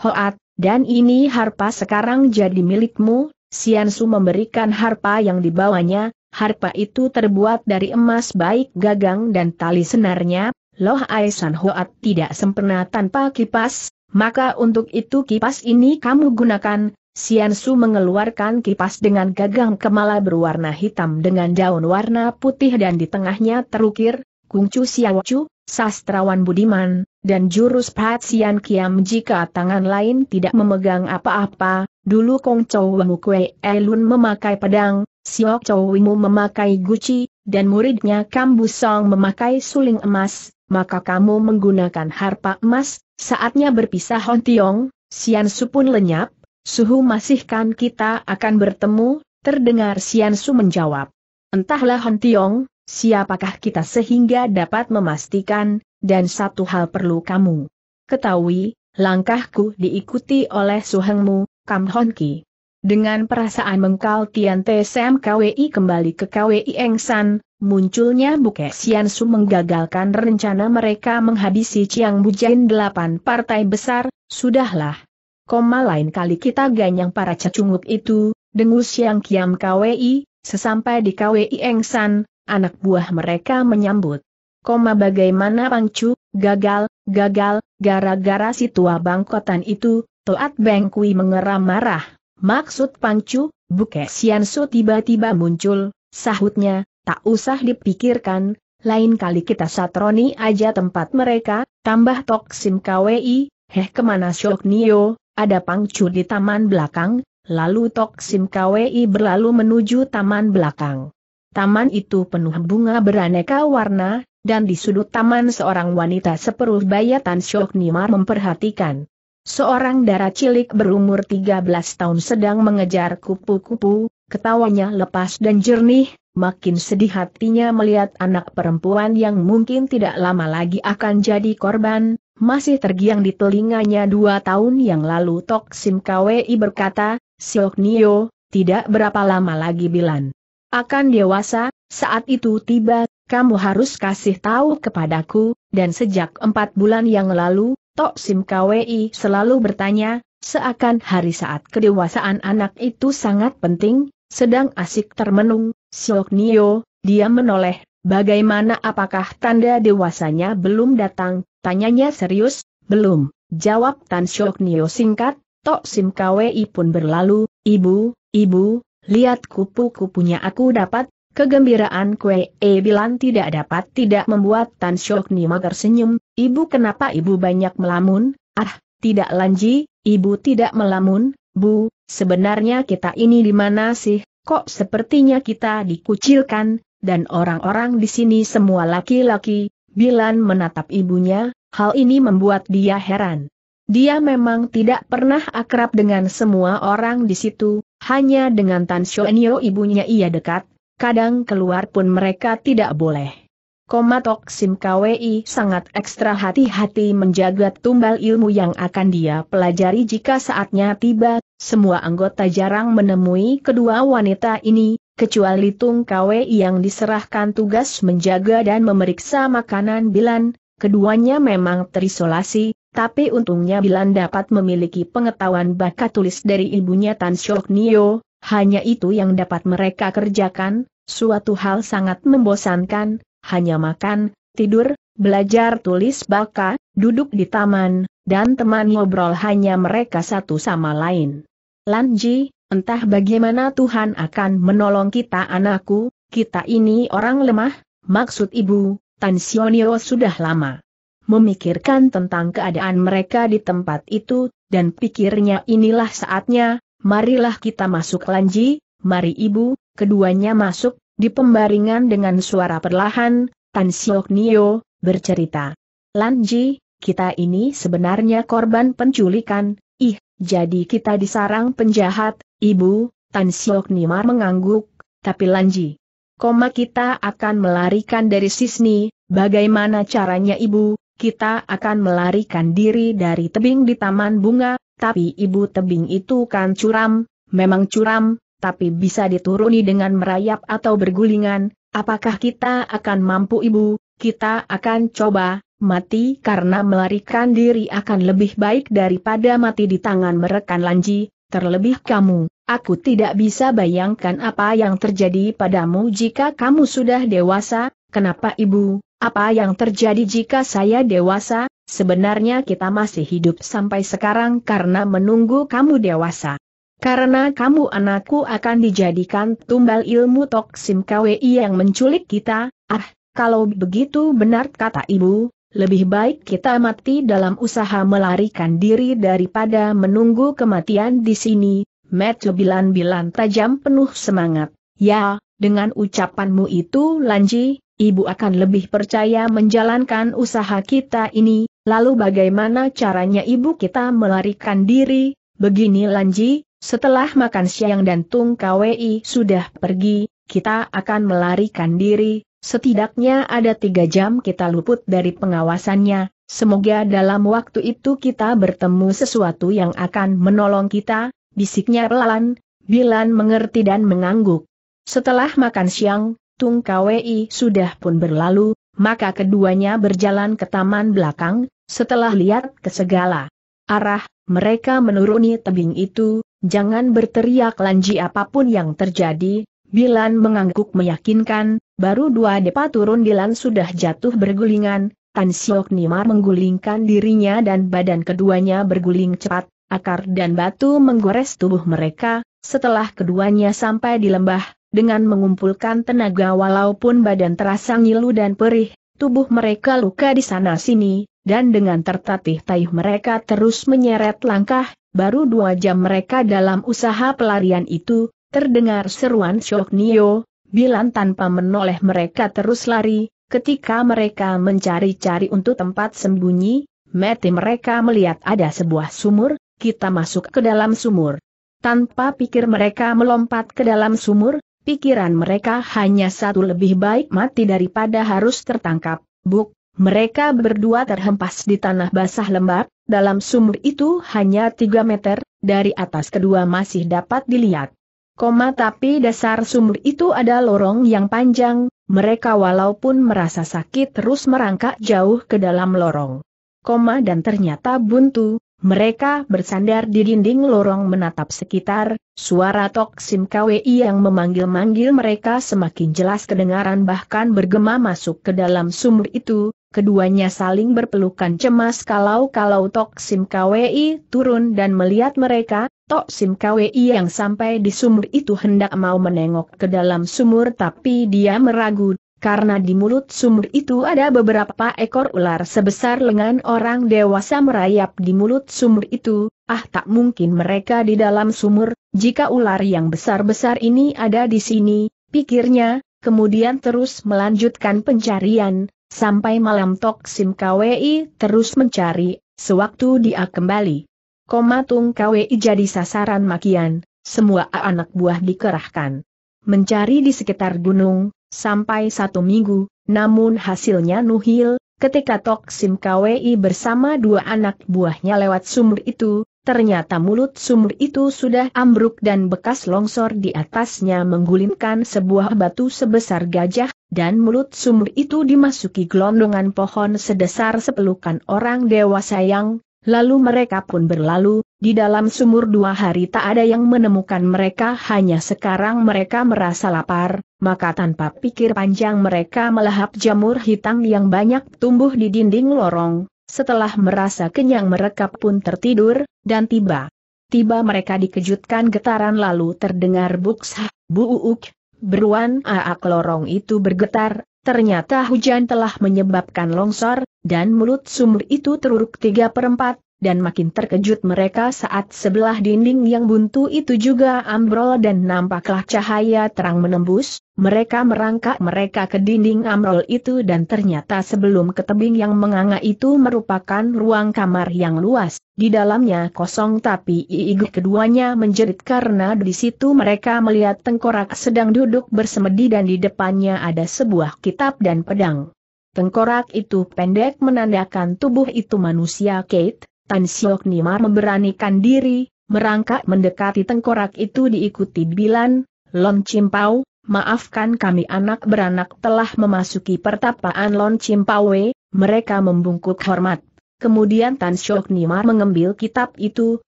Hoat, dan ini harpa sekarang jadi milikmu, Sian Su memberikan harpa yang dibawanya, harpa itu terbuat dari emas baik gagang dan tali senarnya, Loh Aisan Hoat tidak sempurna tanpa kipas, maka untuk itu kipas ini kamu gunakan, Sian Su mengeluarkan kipas dengan gagang kemala berwarna hitam dengan daun warna putih dan di tengahnya terukir, Kung Chu Siaw Chu, sastrawan budiman, dan jurus Pat Sian Kiam jika tangan lain tidak memegang apa-apa, dulu Kong Chou Kongco Wemukwe Elun memakai pedang, Siok Chowimu memakai guci, dan muridnya Kam Song memakai suling emas, maka kamu menggunakan harpa emas, saatnya berpisah Hon Tiong, Sian Su pun lenyap, Suhu masihkan kita akan bertemu, terdengar Sian Su menjawab. Entahlah Hon Tiong, siapakah kita sehingga dapat memastikan, dan satu hal perlu kamu ketahui, langkahku diikuti oleh Suhengmu, Kam Ki. Dengan perasaan mengkal Tian Tsem KWI kembali ke KWI Engsan, munculnya Buke Sian Su menggagalkan rencana mereka menghabisi Chiang Bujain delapan partai besar, sudahlah. Koma lain kali kita ganyang para cacunguk itu, dengus yang Kiam KWI, sesampai di KWI Engsan, anak buah mereka menyambut. Koma bagaimana Pangcu, gagal, gagal, gara-gara si tua bangkotan itu, Toat Bengkui mengeram marah. Maksud Pangcu, Buke Siansu tiba-tiba muncul, sahutnya, tak usah dipikirkan, lain kali kita satroni aja tempat mereka, tambah Toksim KWI, heh kemana Syok Nio, ada Pangcu di taman belakang, lalu Toksim KWI berlalu menuju taman belakang. Taman itu penuh bunga beraneka warna, dan di sudut taman seorang wanita seperuh bayatan Nimar memperhatikan. Seorang darah cilik berumur 13 tahun sedang mengejar kupu-kupu, ketawanya lepas dan jernih, makin sedih hatinya melihat anak perempuan yang mungkin tidak lama lagi akan jadi korban, masih tergiang di telinganya dua tahun yang lalu Tok Sim Kwi berkata, Siok Nio, tidak berapa lama lagi Bilan. Akan dewasa, saat itu tiba, kamu harus kasih tahu kepadaku, dan sejak empat bulan yang lalu, Tok Sim KWI selalu bertanya, seakan hari saat kedewasaan anak itu sangat penting, sedang asik termenung, Siok Nio, dia menoleh, bagaimana apakah tanda dewasanya belum datang, tanyanya serius, belum, jawab Tan Siok Nio singkat, Tok Sim KWI pun berlalu, ibu, ibu, lihat kupu-kupunya aku dapat, kegembiraan Kwe E bilang tidak dapat tidak membuat Tan Siok Nio tersenyum, senyum, Ibu kenapa ibu banyak melamun? Ah, tidak Lanji, ibu tidak melamun, bu, sebenarnya kita ini di mana sih? Kok sepertinya kita dikucilkan, dan orang-orang di sini semua laki-laki, Bilan menatap ibunya, hal ini membuat dia heran. Dia memang tidak pernah akrab dengan semua orang di situ, hanya dengan Tan Shonyo ibunya ia dekat, kadang keluar pun mereka tidak boleh. Komatok Sim KWI sangat ekstra hati-hati menjaga tumbal ilmu yang akan dia pelajari jika saatnya tiba, semua anggota jarang menemui kedua wanita ini, kecuali Tung KWI yang diserahkan tugas menjaga dan memeriksa makanan Bilan, keduanya memang terisolasi, tapi untungnya Bilan dapat memiliki pengetahuan bakat tulis dari ibunya Tan Shok Nio, hanya itu yang dapat mereka kerjakan, suatu hal sangat membosankan, hanya makan, tidur, belajar tulis baka, duduk di taman, dan teman ngobrol hanya mereka satu sama lain. Lanji, entah bagaimana Tuhan akan menolong kita anakku, kita ini orang lemah, maksud ibu, Tansionio sudah lama memikirkan tentang keadaan mereka di tempat itu, dan pikirnya inilah saatnya, marilah kita masuk Lanji, mari ibu, keduanya masuk, di pembaringan dengan suara perlahan, Tan Siok Nio, bercerita. Lanji, kita ini sebenarnya korban penculikan, ih, jadi kita disarang penjahat, ibu, Tan Siok Nimar mengangguk, tapi Lanji, Koma kita akan melarikan dari Sisni, bagaimana caranya ibu, kita akan melarikan diri dari tebing di taman bunga, tapi ibu tebing itu kan curam, memang curam, tapi bisa dituruni dengan merayap atau bergulingan, apakah kita akan mampu ibu, kita akan coba, mati karena melarikan diri akan lebih baik daripada mati di tangan merekan lanji, terlebih kamu. Aku tidak bisa bayangkan apa yang terjadi padamu jika kamu sudah dewasa, kenapa ibu, apa yang terjadi jika saya dewasa, sebenarnya kita masih hidup sampai sekarang karena menunggu kamu dewasa. Karena kamu anakku akan dijadikan tumbal ilmu Toksim KWI yang menculik kita, ah, kalau begitu benar kata ibu, lebih baik kita mati dalam usaha melarikan diri daripada menunggu kematian di sini, Matthew bilan-bilan tajam penuh semangat. Ya, dengan ucapanmu itu Lanji, ibu akan lebih percaya menjalankan usaha kita ini, lalu bagaimana caranya ibu kita melarikan diri, begini Lanji, setelah makan siang dan Tung Kwi sudah pergi, kita akan melarikan diri, setidaknya ada tiga jam kita luput dari pengawasannya, semoga dalam waktu itu kita bertemu sesuatu yang akan menolong kita, bisiknya pelan, Bilan mengerti dan mengangguk. Setelah makan siang, Tung Kwi sudah pun berlalu, maka keduanya berjalan ke taman belakang, setelah lihat ke segala arah, mereka menuruni tebing itu, Jangan berteriak lanji apapun yang terjadi, Bilan mengangguk meyakinkan, baru dua depa turun Bilan sudah jatuh bergulingan, Tan Siok Nimar menggulingkan dirinya dan badan keduanya berguling cepat, akar dan batu menggores tubuh mereka, setelah keduanya sampai di lembah, dengan mengumpulkan tenaga walaupun badan terasa ngilu dan perih, tubuh mereka luka di sana-sini, dan dengan tertatih tatih mereka terus menyeret langkah, baru dua jam mereka dalam usaha pelarian itu, terdengar seruan Syok Nio, bilang tanpa menoleh mereka terus lari, ketika mereka mencari-cari untuk tempat sembunyi, mati mereka melihat ada sebuah sumur, kita masuk ke dalam sumur. Tanpa pikir mereka melompat ke dalam sumur, pikiran mereka hanya satu lebih baik mati daripada harus tertangkap, buk, mereka berdua terhempas di tanah basah lembab, dalam sumur itu hanya 3 meter, dari atas kedua masih dapat dilihat. Koma tapi dasar sumur itu ada lorong yang panjang, mereka walaupun merasa sakit terus merangkak jauh ke dalam lorong. Koma dan ternyata buntu, mereka bersandar di dinding lorong menatap sekitar, suara Toksim KWI yang memanggil-manggil mereka semakin jelas kedengaran bahkan bergema masuk ke dalam sumur itu, keduanya saling berpelukan cemas kalau-kalau Tok Sim Kwi turun dan melihat mereka, Tok Sim Kwi yang sampai di sumur itu hendak mau menengok ke dalam sumur tapi dia meragu, karena di mulut sumur itu ada beberapa ekor ular sebesar lengan orang dewasa merayap di mulut sumur itu, ah tak mungkin mereka di dalam sumur, jika ular yang besar-besar ini ada di sini, pikirnya, kemudian terus melanjutkan pencarian, Sampai malam Tok Sim KWI terus mencari, sewaktu dia kembali. Komatung KWI jadi sasaran makian, semua anak buah dikerahkan. Mencari di sekitar gunung, sampai satu minggu, namun hasilnya nuhil, ketika Tok Sim KWI bersama dua anak buahnya lewat sumur itu, Ternyata mulut sumur itu sudah ambruk dan bekas longsor di atasnya menggulingkan sebuah batu sebesar gajah dan mulut sumur itu dimasuki gelondongan pohon sedesar sepelukan orang dewasa yang, lalu mereka pun berlalu, di dalam sumur dua hari tak ada yang menemukan mereka hanya sekarang mereka merasa lapar, maka tanpa pikir panjang mereka melahap jamur hitam yang banyak tumbuh di dinding lorong, setelah merasa kenyang mereka pun tertidur, dan tiba. Tiba mereka dikejutkan getaran lalu terdengar buksah, buuk, Beruan aak lorong itu bergetar, ternyata hujan telah menyebabkan longsor, dan mulut sumur itu teruruk tiga perempat, dan makin terkejut mereka saat sebelah dinding yang buntu itu juga ambrol dan nampaklah cahaya terang menembus, mereka merangkak mereka ke dinding ambrol itu dan ternyata sebelum ke tebing yang menganga itu merupakan ruang kamar yang luas, di dalamnya kosong tapi iig keduanya menjerit karena di situ mereka melihat tengkorak sedang duduk bersemedi dan di depannya ada sebuah kitab dan pedang. Tengkorak itu pendek menandakan tubuh itu manusia Kate, Tan Siok Nimar memberanikan diri, merangkak mendekati tengkorak itu diikuti Bilan, Lon Cimpau, maafkan kami anak beranak telah memasuki pertapaan Lon Cimpawe, eh, mereka membungkuk hormat. Kemudian Tan Siok Nimar mengambil kitab itu,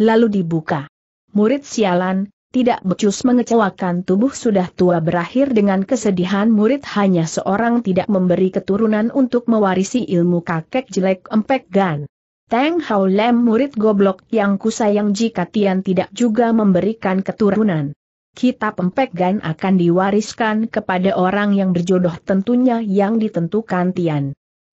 lalu dibuka. Murid sialan, tidak becus mengecewakan tubuh sudah tua berakhir dengan kesedihan murid hanya seorang tidak memberi keturunan untuk mewarisi ilmu kakek jelek empek gan. Teng Hao Lem murid goblok yang kusayang jika Tian tidak juga memberikan keturunan. Kitab Gan akan diwariskan kepada orang yang berjodoh tentunya yang ditentukan Tian.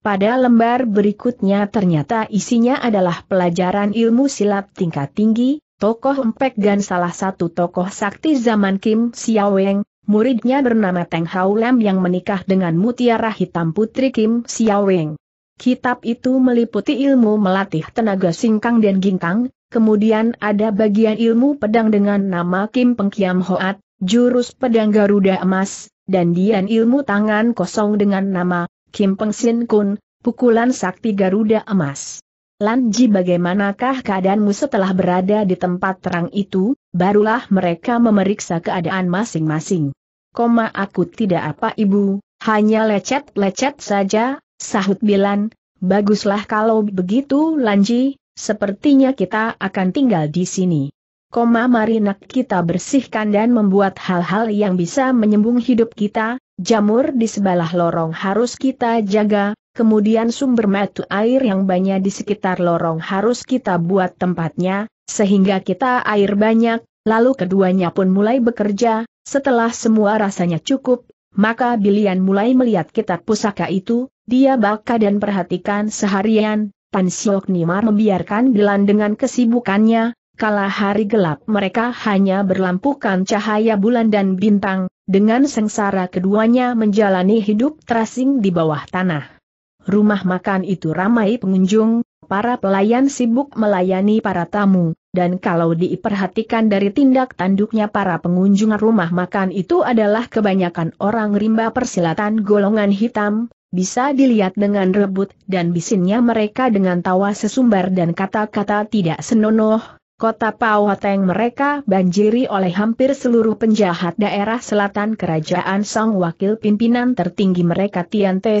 Pada lembar berikutnya ternyata isinya adalah pelajaran ilmu silat tingkat tinggi, tokoh Gan salah satu tokoh sakti zaman Kim Xiaoweng, muridnya bernama Teng Hao Lam yang menikah dengan mutiara hitam putri Kim Xiaoweng. Kitab itu meliputi ilmu melatih tenaga singkang dan ginkang, kemudian ada bagian ilmu pedang dengan nama Kim Pengkiam Hoat, jurus pedang Garuda Emas, dan dian ilmu tangan kosong dengan nama Kim Peng Sin Kun, pukulan sakti Garuda Emas. Lanji bagaimanakah keadaanmu setelah berada di tempat terang itu, barulah mereka memeriksa keadaan masing-masing. Koma aku tidak apa ibu, hanya lecet-lecet saja, Sahut Bilan, baguslah kalau begitu Lanji, sepertinya kita akan tinggal di sini. Koma marinak kita bersihkan dan membuat hal-hal yang bisa menyembung hidup kita, jamur di sebelah lorong harus kita jaga, kemudian sumber mata air yang banyak di sekitar lorong harus kita buat tempatnya, sehingga kita air banyak, lalu keduanya pun mulai bekerja, setelah semua rasanya cukup, maka Bilian mulai melihat kitab pusaka itu, dia baca dan perhatikan seharian, Tan Siok Nimar membiarkan Bilan dengan kesibukannya, kala hari gelap mereka hanya berlampukan cahaya bulan dan bintang, dengan sengsara keduanya menjalani hidup terasing di bawah tanah. Rumah makan itu ramai pengunjung, para pelayan sibuk melayani para tamu, dan kalau diperhatikan dari tindak tanduknya para pengunjung rumah makan itu adalah kebanyakan orang rimba persilatan golongan hitam, bisa dilihat dengan rebut dan bisinnya mereka dengan tawa sesumbar dan kata-kata tidak senonoh, kota Pawateng mereka banjiri oleh hampir seluruh penjahat daerah selatan kerajaan sang wakil pimpinan tertinggi mereka Tian T.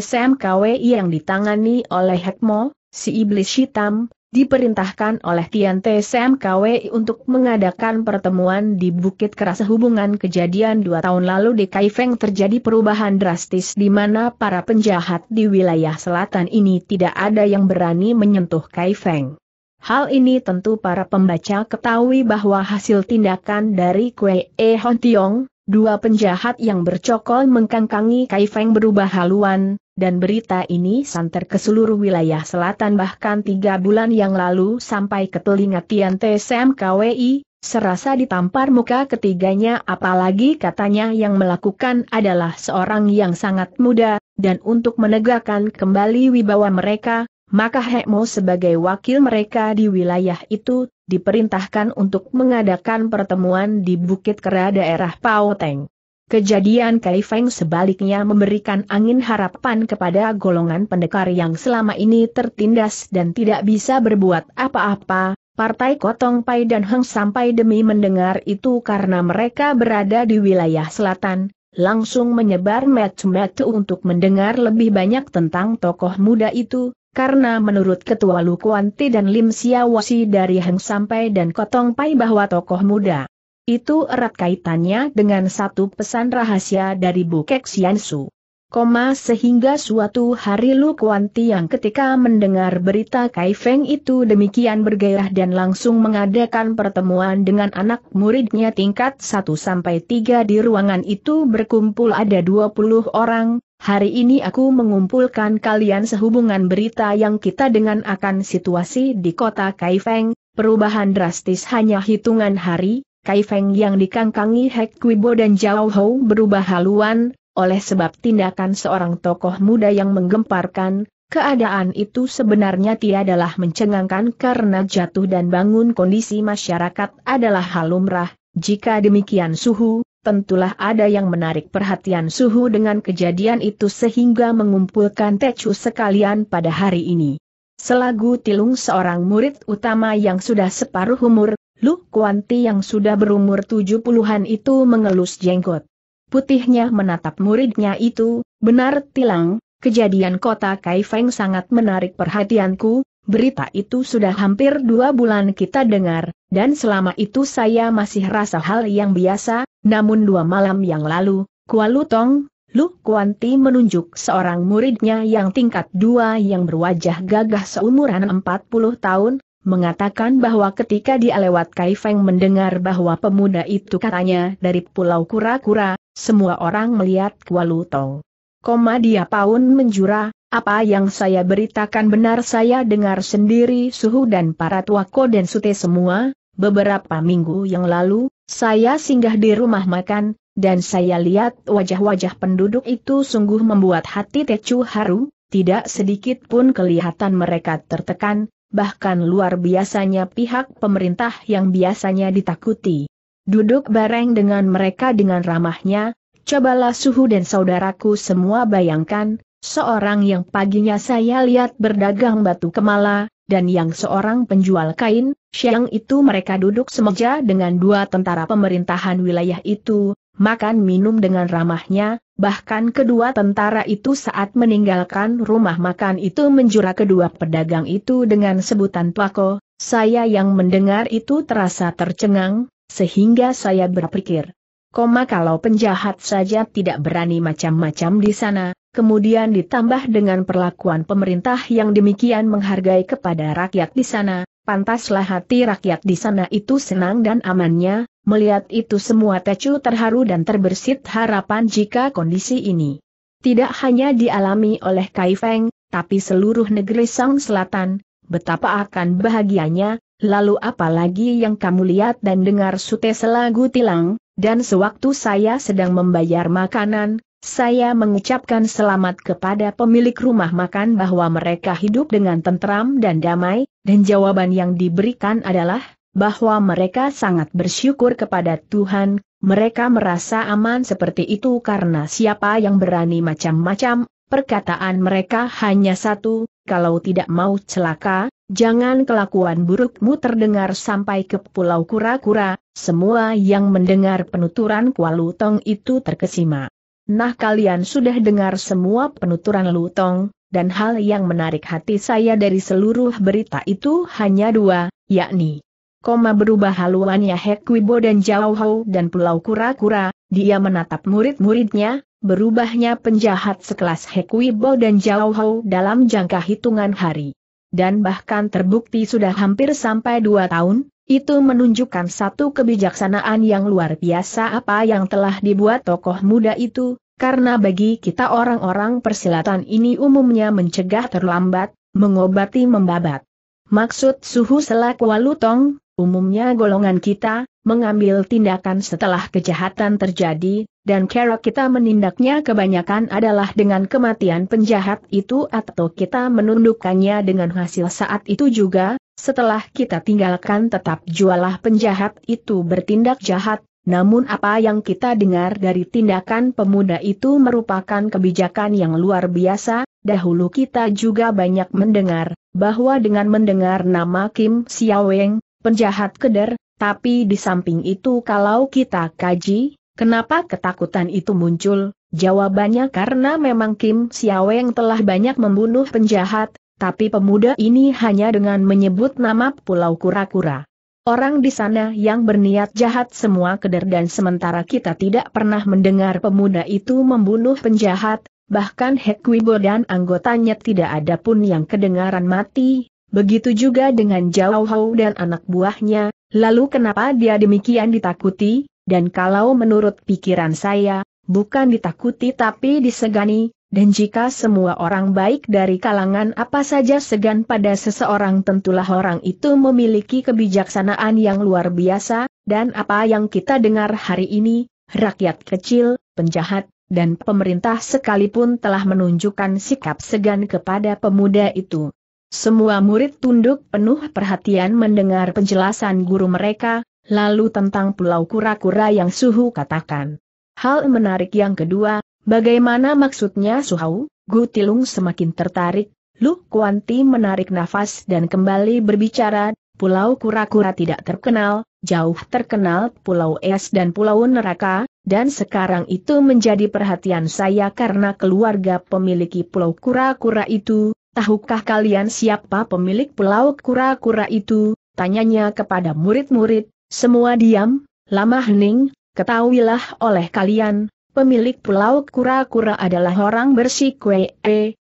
yang ditangani oleh Hekmo, si iblis hitam, diperintahkan oleh Tian KWI untuk mengadakan pertemuan di Bukit Keras hubungan kejadian dua tahun lalu di Kaifeng terjadi perubahan drastis di mana para penjahat di wilayah selatan ini tidak ada yang berani menyentuh Kaifeng. Hal ini tentu para pembaca ketahui bahwa hasil tindakan dari Kue E Hon Tiong, Dua penjahat yang bercokol mengkangkangi Kai Feng berubah haluan, dan berita ini santer ke seluruh wilayah selatan bahkan tiga bulan yang lalu sampai ke telinga Tian TSM KWI, serasa ditampar muka ketiganya apalagi katanya yang melakukan adalah seorang yang sangat muda, dan untuk menegakkan kembali wibawa mereka, maka Hekmo sebagai wakil mereka di wilayah itu diperintahkan untuk mengadakan pertemuan di Bukit Kera daerah Teng. Kejadian Kai Feng sebaliknya memberikan angin harapan kepada golongan pendekar yang selama ini tertindas dan tidak bisa berbuat apa-apa, Partai Kotong Pai dan Heng sampai demi mendengar itu karena mereka berada di wilayah selatan, langsung menyebar metu-metu untuk mendengar lebih banyak tentang tokoh muda itu, karena menurut Ketua Lu Kuanti dan Lim Siawasi dari Heng Sampai dan Kotong Pai bahwa tokoh muda itu erat kaitannya dengan satu pesan rahasia dari Bu Kek Siansu. Koma sehingga suatu hari Lu Kuan Tiang ketika mendengar berita Kai Feng itu demikian bergairah dan langsung mengadakan pertemuan dengan anak muridnya tingkat 1 sampai 3 di ruangan itu berkumpul ada 20 orang. Hari ini aku mengumpulkan kalian sehubungan berita yang kita dengan akan situasi di kota Kai Feng, perubahan drastis hanya hitungan hari, Kai Feng yang dikangkangi Hek Kuibo dan Jiao Hou berubah haluan, oleh sebab tindakan seorang tokoh muda yang menggemparkan, keadaan itu sebenarnya tiadalah mencengangkan karena jatuh dan bangun kondisi masyarakat adalah hal lumrah, jika demikian suhu, tentulah ada yang menarik perhatian suhu dengan kejadian itu sehingga mengumpulkan tecu sekalian pada hari ini. Selagu Tilung seorang murid utama yang sudah separuh umur, Lu Kuanti yang sudah berumur tujuh puluhan itu mengelus jenggot putihnya menatap muridnya itu, benar tilang, kejadian kota Kaifeng sangat menarik perhatianku, berita itu sudah hampir dua bulan kita dengar, dan selama itu saya masih rasa hal yang biasa, namun dua malam yang lalu, Kualu Tong, Lu Kuanti menunjuk seorang muridnya yang tingkat dua yang berwajah gagah seumuran 40 tahun, mengatakan bahwa ketika dia lewat Kaifeng mendengar bahwa pemuda itu katanya dari Pulau Kura-Kura, semua orang melihat Kualu Tong. Koma dia Paun menjura, apa yang saya beritakan benar saya dengar sendiri suhu dan para tuako dan sute semua, beberapa minggu yang lalu, saya singgah di rumah makan, dan saya lihat wajah-wajah penduduk itu sungguh membuat hati Tecu haru, tidak sedikit pun kelihatan mereka tertekan, bahkan luar biasanya pihak pemerintah yang biasanya ditakuti. Duduk bareng dengan mereka dengan ramahnya, cobalah suhu dan saudaraku semua bayangkan, seorang yang paginya saya lihat berdagang batu kemala, dan yang seorang penjual kain, siang itu mereka duduk semeja dengan dua tentara pemerintahan wilayah itu, makan minum dengan ramahnya, bahkan kedua tentara itu saat meninggalkan rumah makan itu menjura kedua pedagang itu dengan sebutan tuako, saya yang mendengar itu terasa tercengang, sehingga saya berpikir, koma kalau penjahat saja tidak berani macam-macam di sana, kemudian ditambah dengan perlakuan pemerintah yang demikian menghargai kepada rakyat di sana, pantaslah hati rakyat di sana itu senang dan amannya, melihat itu semua tecu terharu dan terbersit harapan jika kondisi ini tidak hanya dialami oleh Kaifeng, tapi seluruh negeri Sang Selatan, betapa akan bahagianya, Lalu apa lagi yang kamu lihat dan dengar sute selagu tilang, dan sewaktu saya sedang membayar makanan, saya mengucapkan selamat kepada pemilik rumah makan bahwa mereka hidup dengan tentram dan damai, dan jawaban yang diberikan adalah, bahwa mereka sangat bersyukur kepada Tuhan, mereka merasa aman seperti itu karena siapa yang berani macam-macam, perkataan mereka hanya satu, kalau tidak mau celaka, Jangan kelakuan burukmu terdengar sampai ke Pulau Kura-Kura, semua yang mendengar penuturan Kualutong itu terkesima. Nah kalian sudah dengar semua penuturan Lutong, dan hal yang menarik hati saya dari seluruh berita itu hanya dua, yakni Koma berubah haluannya Hekwibo dan Jauhau dan Pulau Kura-Kura, dia menatap murid-muridnya, berubahnya penjahat sekelas Hekwibo dan Jauhau dalam jangka hitungan hari dan bahkan terbukti sudah hampir sampai dua tahun, itu menunjukkan satu kebijaksanaan yang luar biasa apa yang telah dibuat tokoh muda itu, karena bagi kita orang-orang persilatan ini umumnya mencegah terlambat, mengobati membabat. Maksud suhu selak walutong, Umumnya golongan kita, mengambil tindakan setelah kejahatan terjadi, dan cara kita menindaknya kebanyakan adalah dengan kematian penjahat itu atau kita menundukkannya dengan hasil saat itu juga, setelah kita tinggalkan tetap jualah penjahat itu bertindak jahat, namun apa yang kita dengar dari tindakan pemuda itu merupakan kebijakan yang luar biasa, dahulu kita juga banyak mendengar, bahwa dengan mendengar nama Kim Xiaoweng, penjahat keder, tapi di samping itu kalau kita kaji, kenapa ketakutan itu muncul? Jawabannya karena memang Kim Siaweng telah banyak membunuh penjahat, tapi pemuda ini hanya dengan menyebut nama Pulau Kura-Kura. Orang di sana yang berniat jahat semua keder dan sementara kita tidak pernah mendengar pemuda itu membunuh penjahat, bahkan Hekwibo dan anggotanya tidak ada pun yang kedengaran mati, Begitu juga dengan Jauh Hau dan anak buahnya, lalu kenapa dia demikian ditakuti, dan kalau menurut pikiran saya, bukan ditakuti tapi disegani, dan jika semua orang baik dari kalangan apa saja segan pada seseorang tentulah orang itu memiliki kebijaksanaan yang luar biasa, dan apa yang kita dengar hari ini, rakyat kecil, penjahat, dan pemerintah sekalipun telah menunjukkan sikap segan kepada pemuda itu. Semua murid tunduk penuh perhatian mendengar penjelasan guru mereka, lalu tentang pulau kura-kura yang Suhu katakan. Hal menarik yang kedua, bagaimana maksudnya Suhau? Gu Tilung semakin tertarik, Lu Kuanti menarik nafas dan kembali berbicara, pulau kura-kura tidak terkenal, jauh terkenal pulau es dan pulau neraka, dan sekarang itu menjadi perhatian saya karena keluarga pemiliki pulau kura-kura itu, tahukah kalian siapa pemilik pulau kura-kura itu? Tanyanya kepada murid-murid, semua diam, lama hening, ketahuilah oleh kalian, pemilik pulau kura-kura adalah orang bersih bersikwe,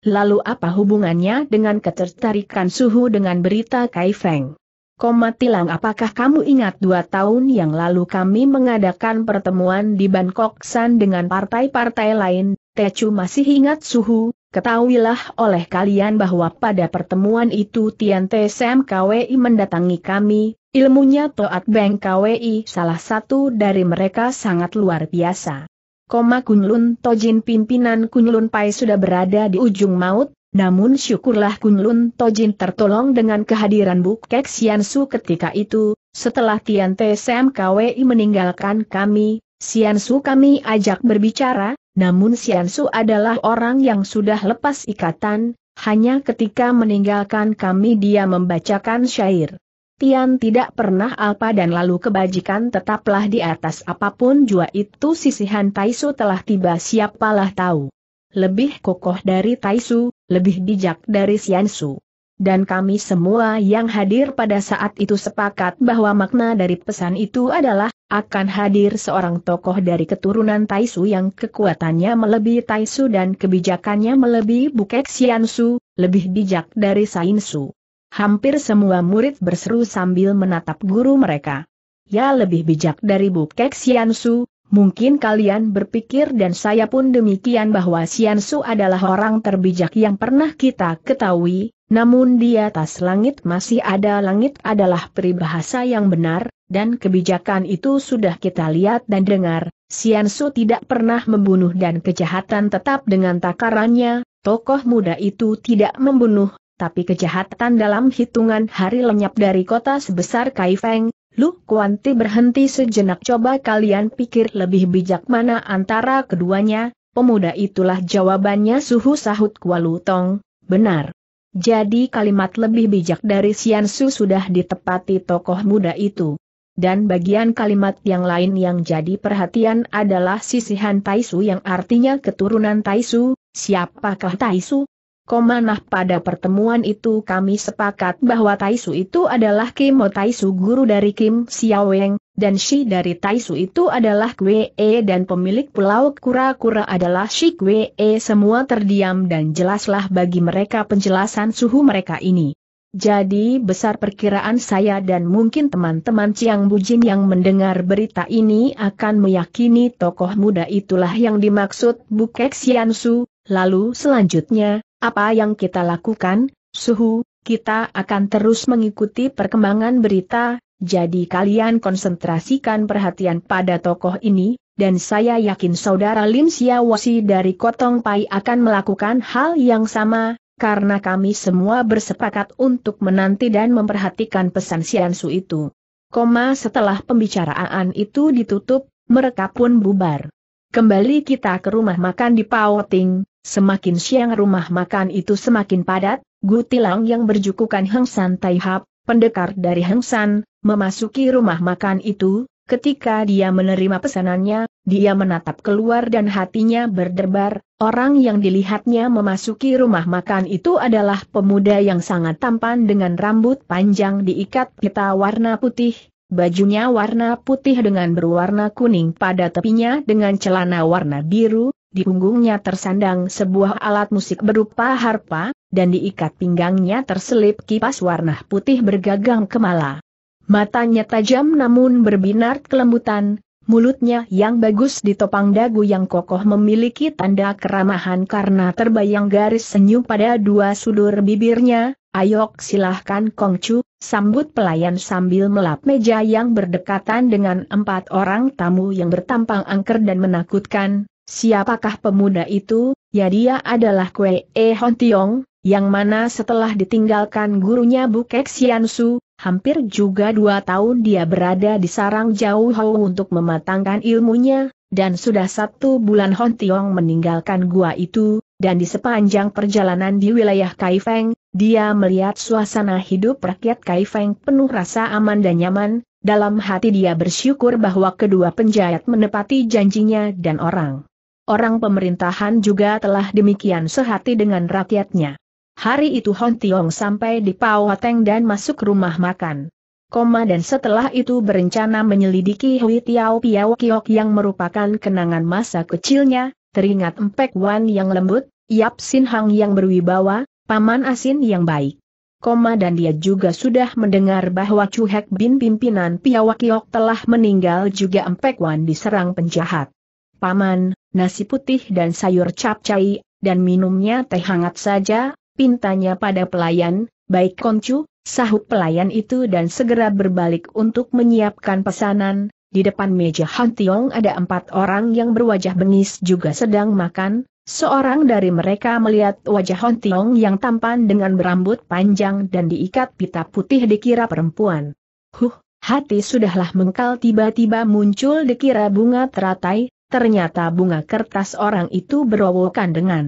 lalu apa hubungannya dengan ketertarikan suhu dengan berita Kai Feng? Koma Tilang apakah kamu ingat dua tahun yang lalu kami mengadakan pertemuan di Bangkok San dengan partai-partai lain, Tecu masih ingat suhu, Ketahuilah oleh kalian bahwa pada pertemuan itu Tian Te KWI mendatangi kami, ilmunya Toat Beng KWI salah satu dari mereka sangat luar biasa. Koma Kunlun Tojin pimpinan Kunlun Pai sudah berada di ujung maut, namun syukurlah Kunlun Tojin tertolong dengan kehadiran Bu Bukek Siansu ketika itu, setelah Tian Te KWI meninggalkan kami, Siansu kami ajak berbicara, namun Siansu adalah orang yang sudah lepas ikatan, hanya ketika meninggalkan kami dia membacakan syair. Tian tidak pernah alpa dan lalu kebajikan tetaplah di atas apapun jua itu sisihan Taisu telah tiba siapalah tahu. Lebih kokoh dari Taisu, lebih bijak dari Siansu. Dan kami semua yang hadir pada saat itu sepakat bahwa makna dari pesan itu adalah, akan hadir seorang tokoh dari keturunan Taisu yang kekuatannya melebihi Taisu dan kebijakannya melebihi Bukek Xiansu, lebih bijak dari Sainsu. Hampir semua murid berseru sambil menatap guru mereka. Ya lebih bijak dari Bukek Xiansu, Mungkin kalian berpikir dan saya pun demikian bahwa Xian Su adalah orang terbijak yang pernah kita ketahui, namun di atas langit masih ada langit adalah peribahasa yang benar, dan kebijakan itu sudah kita lihat dan dengar, Xian Su tidak pernah membunuh dan kejahatan tetap dengan takarannya, tokoh muda itu tidak membunuh, tapi kejahatan dalam hitungan hari lenyap dari kota sebesar Kaifeng, Lu Kuanti berhenti sejenak coba kalian pikir lebih bijak mana antara keduanya, pemuda itulah jawabannya suhu sahut Kualutong, benar. Jadi kalimat lebih bijak dari Su sudah ditepati tokoh muda itu. Dan bagian kalimat yang lain yang jadi perhatian adalah sisihan Taisu yang artinya keturunan Taisu, siapakah Taisu? Komanah pada pertemuan itu kami sepakat bahwa Taisu itu adalah Kim Kimo Taisu guru dari Kim Xiaoweng, dan Shi dari Taisu itu adalah Kwee dan pemilik pulau Kura-Kura adalah Shi Kwee semua terdiam dan jelaslah bagi mereka penjelasan suhu mereka ini. Jadi besar perkiraan saya dan mungkin teman-teman Ciang Bujin yang mendengar berita ini akan meyakini tokoh muda itulah yang dimaksud Bukek Xiansu, Lalu selanjutnya, apa yang kita lakukan, suhu, kita akan terus mengikuti perkembangan berita, jadi kalian konsentrasikan perhatian pada tokoh ini, dan saya yakin saudara Lim Siawasi dari Kotong Pai akan melakukan hal yang sama, karena kami semua bersepakat untuk menanti dan memperhatikan pesan Siansu itu. Koma setelah pembicaraan itu ditutup, mereka pun bubar. Kembali kita ke rumah makan di Paoting, Semakin siang rumah makan itu semakin padat, Gutilang yang berjukukan Heng San Tai pendekar dari Heng San, memasuki rumah makan itu, ketika dia menerima pesanannya, dia menatap keluar dan hatinya berdebar, orang yang dilihatnya memasuki rumah makan itu adalah pemuda yang sangat tampan dengan rambut panjang diikat pita warna putih, Bajunya warna putih dengan berwarna kuning pada tepinya dengan celana warna biru, di punggungnya tersandang sebuah alat musik berupa harpa, dan diikat pinggangnya terselip kipas warna putih bergagang kemala. Matanya tajam namun berbinar kelembutan, mulutnya yang bagus ditopang dagu yang kokoh memiliki tanda keramahan karena terbayang garis senyum pada dua sudur bibirnya, Ayok silahkan Kongcu, sambut pelayan sambil melap meja yang berdekatan dengan empat orang tamu yang bertampang angker dan menakutkan, Siapakah pemuda itu? Ya dia adalah Kwe E Hon Tiong, yang mana setelah ditinggalkan gurunya Bukek Siansu, hampir juga dua tahun dia berada di sarang jauh untuk mematangkan ilmunya, dan sudah satu bulan Hon Tiong meninggalkan gua itu, dan di sepanjang perjalanan di wilayah Kaifeng, dia melihat suasana hidup rakyat Kaifeng penuh rasa aman dan nyaman, dalam hati dia bersyukur bahwa kedua penjahat menepati janjinya dan orang orang pemerintahan juga telah demikian sehati dengan rakyatnya. Hari itu Hon Tiong sampai di Hateng dan masuk rumah makan. Koma dan setelah itu berencana menyelidiki Hui Tiao Piao Kiok yang merupakan kenangan masa kecilnya, teringat Empek Wan yang lembut, Yap Sin Hang yang berwibawa, Paman Asin yang baik. Koma dan dia juga sudah mendengar bahwa Chu Bin pimpinan Piao Kiok telah meninggal juga Empek Wan diserang penjahat. Paman, nasi putih dan sayur capcai, dan minumnya teh hangat saja, pintanya pada pelayan, baik koncu, sahut pelayan itu dan segera berbalik untuk menyiapkan pesanan, di depan meja Han Tiong ada empat orang yang berwajah bengis juga sedang makan, seorang dari mereka melihat wajah Han Tiong yang tampan dengan berambut panjang dan diikat pita putih dikira perempuan. Huh, hati sudahlah mengkal tiba-tiba muncul dikira bunga teratai, ternyata bunga kertas orang itu berowokan dengan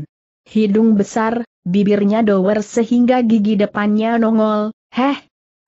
hidung besar, bibirnya dower sehingga gigi depannya nongol, heh,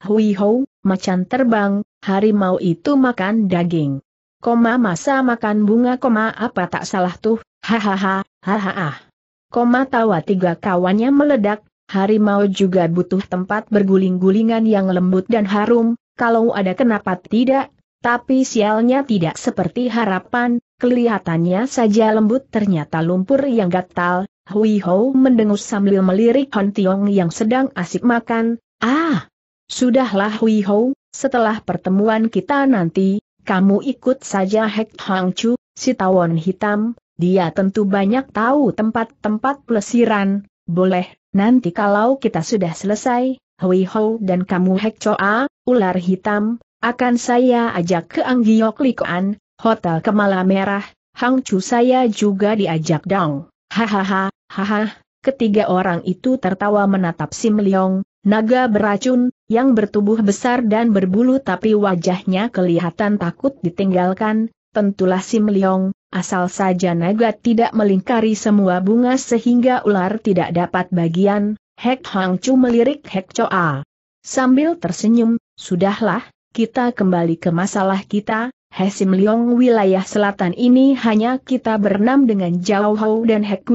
hui ho, macan terbang, harimau itu makan daging. Koma masa makan bunga koma apa tak salah tuh, hahaha, hahaha. Koma tawa tiga kawannya meledak, harimau juga butuh tempat berguling-gulingan yang lembut dan harum, kalau ada kenapa tidak, tapi sialnya tidak seperti harapan, kelihatannya saja lembut ternyata lumpur yang gatal, Hui Ho mendengus sambil melirik Hon Tiong yang sedang asik makan, ah! Sudahlah Hui Ho, setelah pertemuan kita nanti, kamu ikut saja Hek Hang Chu, si tawon hitam, dia tentu banyak tahu tempat-tempat plesiran. boleh, nanti kalau kita sudah selesai, Hui Ho dan kamu Hek Choa, ular hitam, akan saya ajak ke Anggiok Likuan, Hotel Kemala Merah, Hang Chu saya juga diajak dong. Hahaha, haha, ketiga orang itu tertawa menatap Sim Leong, naga beracun, yang bertubuh besar dan berbulu tapi wajahnya kelihatan takut ditinggalkan, tentulah Sim Leong, asal saja naga tidak melingkari semua bunga sehingga ular tidak dapat bagian, Hek Hang Chu melirik Hek Choa. Sambil tersenyum, sudahlah, kita kembali ke masalah kita, Hesim Leong wilayah selatan ini hanya kita bernam dengan Jauh Hou dan Hek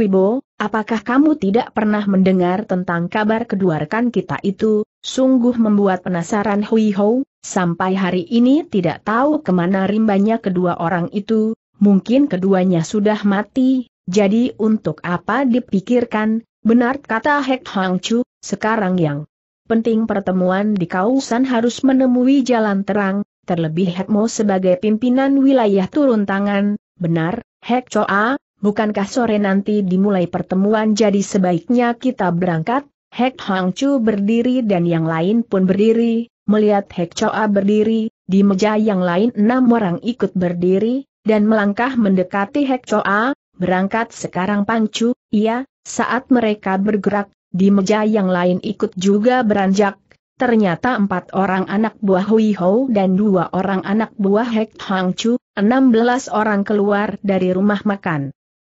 apakah kamu tidak pernah mendengar tentang kabar kedua rekan kita itu, sungguh membuat penasaran Hui Hou, sampai hari ini tidak tahu kemana rimbanya kedua orang itu, mungkin keduanya sudah mati, jadi untuk apa dipikirkan, benar kata Hek Hang Chu, sekarang yang penting pertemuan di kawasan harus menemui jalan terang, terlebih Hekmo sebagai pimpinan wilayah turun tangan, benar, Hek Choa, bukankah sore nanti dimulai pertemuan jadi sebaiknya kita berangkat, Hek Hang Chu berdiri dan yang lain pun berdiri, melihat Hek Choa berdiri, di meja yang lain enam orang ikut berdiri, dan melangkah mendekati Hek Choa, berangkat sekarang Pangcu, iya, saat mereka bergerak, di meja yang lain ikut juga beranjak, ternyata empat orang anak buah Hui Ho dan dua orang anak buah Hek Hang Chu, enam belas orang keluar dari rumah makan.